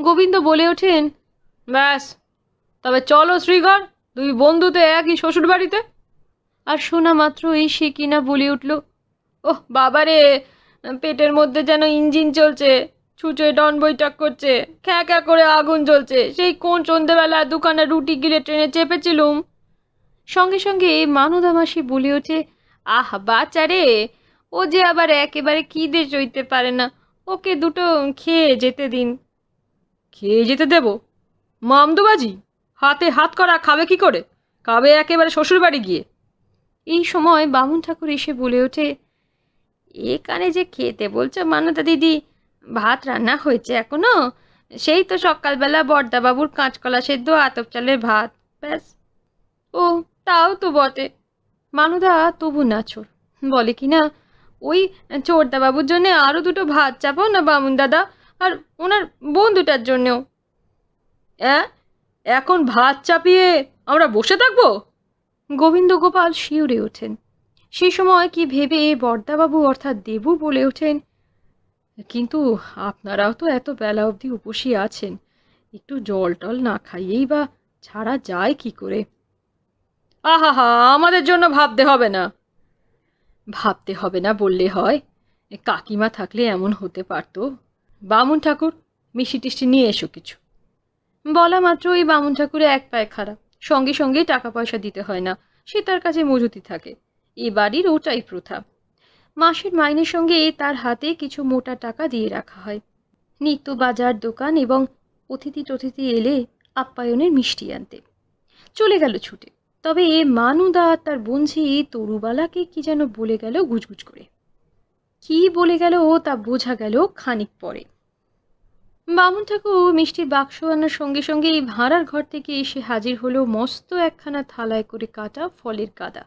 গোবিন্দ বলে ওঠেন ব্যাস তবে চলো শ্রীঘর দুই বন্ধুতে একই শ্বশুর বাড়িতে আর শোনা মাত্র এই সে কিনা বলে উঠল ওহ বাবারে পেটের মধ্যে যেন ইঞ্জিন চলছে ছুটে ডন বৈঠক করছে খ্যা খ্যা করে আগুন জ্বলছে সেই কোন সন্ধেবেলা দুখানা রুটি গিলে ট্রেনে চেপেছিলুম সঙ্গে সঙ্গে মানুদামাসি বলে ওঠে আহ রে ও যে আবার একেবারে দিয়ে চইতে পারে না ওকে দুটো খেয়ে যেতে দিন খেয়ে যেতে দেব মামদুবাজি হাতে হাত করা খাবে কি করে খাবে একেবারে শ্বশুরবাড়ি গিয়ে এই সময় বামুন ঠাকুর এসে বলে ওঠে এখানে যে খেতে বলছে মানদা দিদি ভাত রান্না হয়েছে এখনো সেই তো সকালবেলা বর্দাবাবুর কাঁচকলা সেদ্ধ আতপ চালের ভাত ব্যাস ও তাও তো বটে মানুদা তবু না চোর বলে কি না ওই চোরদাবাবুর জন্যে আরও দুটো ভাত চাপো না বামুন দাদা আর ওনার বন্ধুটার জন্যেও হ্যাঁ এখন ভাত চাপিয়ে আমরা বসে থাকবো গোবিন্দ গোপাল শিউরে ওঠেন সেই সময় কি ভেবে বর্দাবাবু অর্থাৎ দেবু বলে ওঠেন কিন্তু আপনারাও তো এত বেলা অবধি উপসী আছেন একটু জল টল না খাইয়েই বা ছাড়া যায় কি করে আহা হা আমাদের জন্য ভাবতে হবে না ভাবতে হবে না বললে হয় কাকিমা থাকলে এমন হতে পারত বামুন ঠাকুর মিষ্টি টিষ্টি নিয়ে এসো কিছু বলা মাত্র ওই বামুন ঠাকুরে এক পায়ে খারাপ সঙ্গে সঙ্গেই টাকা পয়সা দিতে হয় না সে তার কাছে মজুতি থাকে এ বাড়ির ওটাই প্রথা মাসের মাইনের সঙ্গে তার হাতে কিছু মোটা টাকা দিয়ে রাখা হয় নিত্য বাজার দোকান এবং অতিথি টতিথি এলে আপ্যায়নের মিষ্টি আনতে চলে গেল ছুটে তবে মানুদা তার বঞ্ঝি তরুবালাকে কি যেন বলে গেল গুজগুজ করে কি বলে গেল ও তা বোঝা গেল খানিক পরে বামুন ঠাকুর মিষ্টির বাক্স আনার সঙ্গে সঙ্গে এই ভাঁড়ার ঘর থেকে এসে হাজির হলো মস্ত একখানা থালায় করে কাটা ফলের গাদা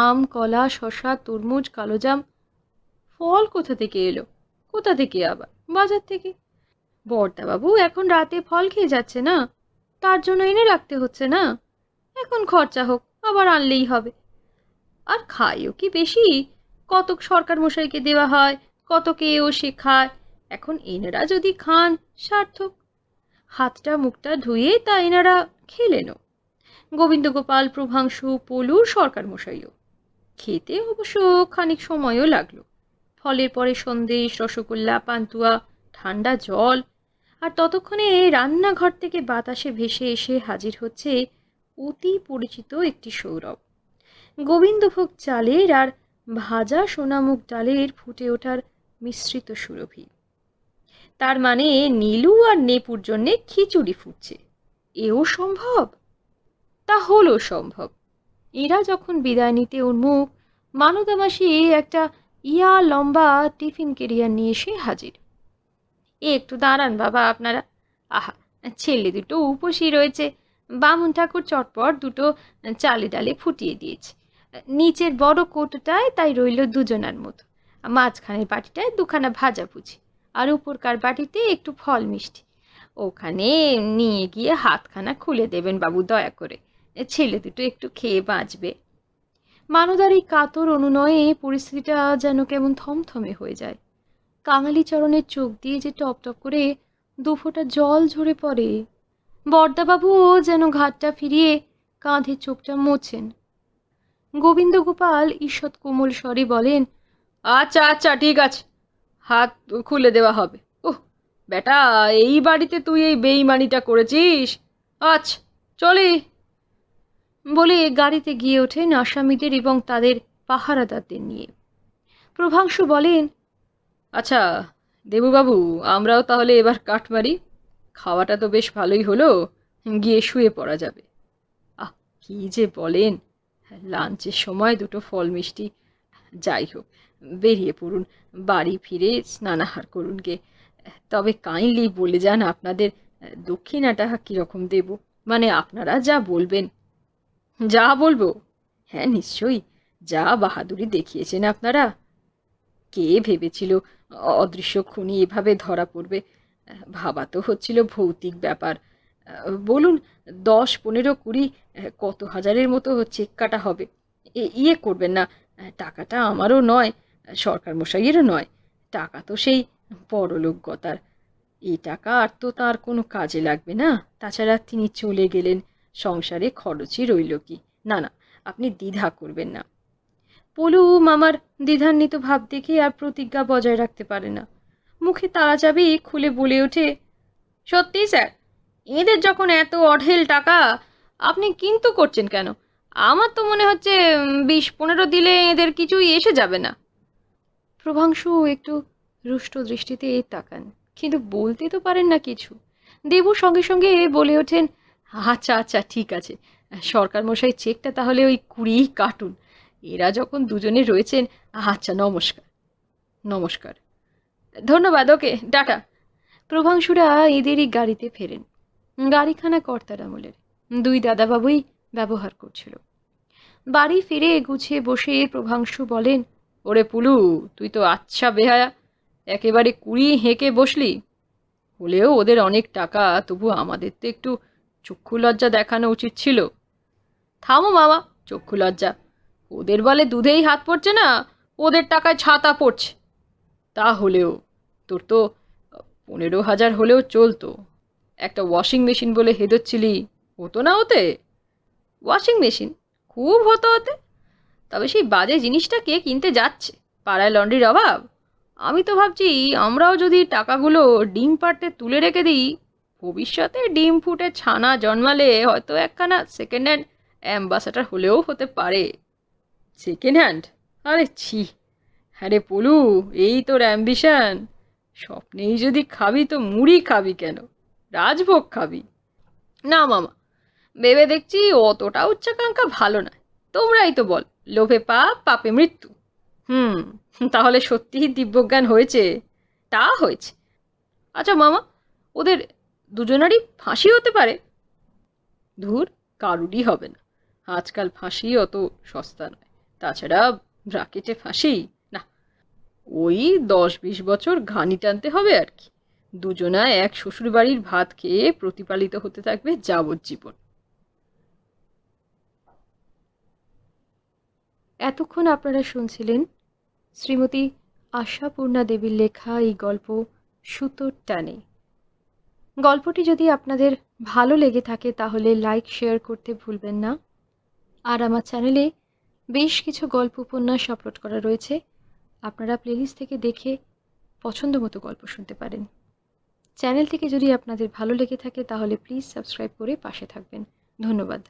আম কলা শশা তরমুজ কালোজাম ফল কোথা থেকে এলো কোথা থেকে আবার বাজার থেকে বর্দাবাবু এখন রাতে ফল খেয়ে যাচ্ছে না তার জন্য এনে রাখতে হচ্ছে না এখন খরচা হোক আবার আনলেই হবে আর খায়ও কি বেশি কতক সরকার মশাইকে দেওয়া হয় কতকে ও সে খায় এখন এনারা যদি খান সার্থক হাতটা মুখটা ধুয়ে তা এনারা খেলেনও গোবিন্দগোপাল প্রভাংশু পলুর সরকার মশাইও খেতে অবশ্য খানিক সময়ও লাগলো ফলের পরে সন্দেশ রসগোল্লা পান্তুয়া ঠান্ডা জল আর ততক্ষণে রান্নাঘর থেকে বাতাসে ভেসে এসে হাজির হচ্ছে অতি পরিচিত একটি সৌরভ গোবিন্দভোগ চালের আর ভাজা সোনামুখ ডালের ফুটে ওঠার মিশ্রিত সুরভি তার মানে নীলু আর নেপুর জন্যে খিচুড়ি ফুটছে এও সম্ভব তা হলো সম্ভব এরা যখন বিদায় নিতে মুখ মানদামাসি একটা ইয়া লম্বা টিফিন কেরিয়ার নিয়ে এসে হাজির এ একটু দাঁড়ান বাবা আপনারা আহা ছেলে দুটো উপসি রয়েছে বামুন ঠাকুর চটপট দুটো চালে ডালে ফুটিয়ে দিয়েছে নিচের বড় কোটটায় তাই রইল দুজনার মতো মাঝখানের বাটিটায় দুখানা ভাজা ভুজি আর উপরকার বাটিতে একটু ফল মিষ্টি ওখানে নিয়ে গিয়ে হাতখানা খুলে দেবেন বাবু দয়া করে ছেলে দুটো একটু খেয়ে বাঁচবে মানদার এই কাতর অনুনয়ে পরিস্থিতিটা যেন কেমন থমথমে হয়ে যায় কাঙালি চরণের চোখ দিয়ে যে টপ টপ করে দুফোটা জল ঝরে পড়ে বর্দাবাবুও যেন ঘাটটা ফিরিয়ে কাঁধে চোখটা মোছেন গোবিন্দ গোপাল ঈষৎ কোমল স্বরে বলেন আচ্ছা আচ্ছা ঠিক আছে হাত খুলে দেওয়া হবে ও বেটা এই বাড়িতে তুই এই বেইমানিটা করেছিস আচ্ছা চলি বলে গাড়িতে গিয়ে ওঠেন আসামিদের এবং তাদের পাহারাদারদের নিয়ে প্রভাংশু বলেন আচ্ছা দেবুবাবু আমরাও তাহলে এবার কাঠ মারি খাওয়াটা তো বেশ ভালোই হলো গিয়ে শুয়ে পড়া যাবে আহ কি যে বলেন লাঞ্চের সময় দুটো ফল মিষ্টি যাই হোক বেরিয়ে পড়ুন বাড়ি ফিরে স্নানাহার করুন গে তবে কাইন্ডলি বলে যান আপনাদের দক্ষিণাটা কীরকম দেব মানে আপনারা যা বলবেন যা বলবো হ্যাঁ নিশ্চয়ই যা বাহাদুরি দেখিয়েছেন আপনারা কে ভেবেছিল অদৃশ্য খুনি এভাবে ধরা পড়বে ভাবা তো হচ্ছিল ভৌতিক ব্যাপার বলুন দশ পনেরো কুড়ি কত হাজারের মতো চেক কাটা হবে ইয়ে করবেন না টাকাটা আমারও নয় সরকার মশাইয়েরও নয় টাকা তো সেই পরলোকগতার এই টাকা আর তো তার কোনো কাজে লাগবে না তাছাড়া তিনি চলে গেলেন সংসারে খরচই রইল কি না না আপনি দ্বিধা করবেন না পলু মামার দ্বিধান্বিত ভাব দেখে আর প্রতিজ্ঞা বজায় রাখতে পারে না মুখে তারা যাবে খুলে বলে ওঠে সত্যি স্যার এদের যখন এত অঢেল টাকা আপনি কিন্তু করছেন কেন আমার তো মনে হচ্ছে বিশ পনেরো দিলে এদের কিছুই এসে যাবে না প্রভাংশু একটু রুষ্ট দৃষ্টিতে তাকান কিন্তু বলতে তো পারেন না কিছু দেবু সঙ্গে সঙ্গে বলে ওঠেন আচ্ছা আচ্ছা ঠিক আছে সরকার মশাই চেকটা তাহলে ওই কুড়িই কাটুন এরা যখন দুজনে রয়েছেন আচ্ছা নমস্কার নমস্কার ধন্যবাদ ওকে ডাটা প্রভাংশুরা এদেরই গাড়িতে ফেরেন গাড়িখানা কর্তার আমলের দুই দাদাবাবুই ব্যবহার করছিল বাড়ি ফিরে গুছিয়ে বসে প্রভাংশু বলেন ওরে পুলু তুই তো আচ্ছা বেহায়া একেবারে কুড়ি হেঁকে বসলি হলেও ওদের অনেক টাকা তবু আমাদের তো একটু চক্ষু লজ্জা দেখানো উচিত ছিল থামো মামা চক্ষু লজ্জা ওদের বলে দুধেই হাত পড়ছে না ওদের টাকায় ছাতা পড়ছে তা হলেও তোর তো পনেরো হাজার হলেও চলতো একটা ওয়াশিং মেশিন বলে হেঁদোচ্ছিলি হতো না ওতে ওয়াশিং মেশিন খুব হতো ওতে তবে সেই বাজে জিনিসটা কে কিনতে যাচ্ছে পাড়ায় লন্ড্রির অভাব আমি তো ভাবছি আমরাও যদি টাকাগুলো ডিম পাড়তে তুলে রেখে দিই ভবিষ্যতে ডিম ফুটে ছানা জন্মালে হয়তো একখানা সেকেন্ড হ্যান্ড অ্যাম্বাসাডার হলেও হতে পারে সেকেন্ড হ্যান্ড আরে ছি হ্যাঁ রে পলু এই তোর অ্যাম্বিশন স্বপ্নেই যদি খাবি তো মুড়ি খাবি কেন রাজভোগ খাবি না মামা ভেবে দেখছি অতটা উচ্চাকাঙ্ক্ষা ভালো নয় তোমরাই তো বল লোভে পাপ পাপে মৃত্যু হুম তাহলে সত্যিই দিব্যজ্ঞান হয়েছে তা হয়েছে আচ্ছা মামা ওদের দুজনারই ফাঁসি হতে পারে ধুর কারুরই হবে না আজকাল ফাঁসি অত সস্তা নয় তাছাড়া ব্রাকেটে ফাঁসি না ওই দশ বিশ বছর ঘানি টানতে হবে আর কি দুজনা এক শ্বশুরবাড়ির ভাত খেয়ে প্রতিপালিত হতে থাকবে যাবজ্জীবন এতক্ষণ আপনারা শুনছিলেন শ্রীমতী আশাপূর্ণা দেবীর লেখা এই গল্প সুতোর টানে গল্পটি যদি আপনাদের ভালো লেগে থাকে তাহলে লাইক শেয়ার করতে ভুলবেন না আর আমার চ্যানেলে বেশ কিছু গল্প উপন্যাস আপলোড করা রয়েছে আপনারা প্লেলিস্ট থেকে দেখে পছন্দ মতো গল্প শুনতে পারেন চ্যানেলটিকে যদি আপনাদের ভালো লেগে থাকে তাহলে প্লিজ সাবস্ক্রাইব করে পাশে থাকবেন ধন্যবাদ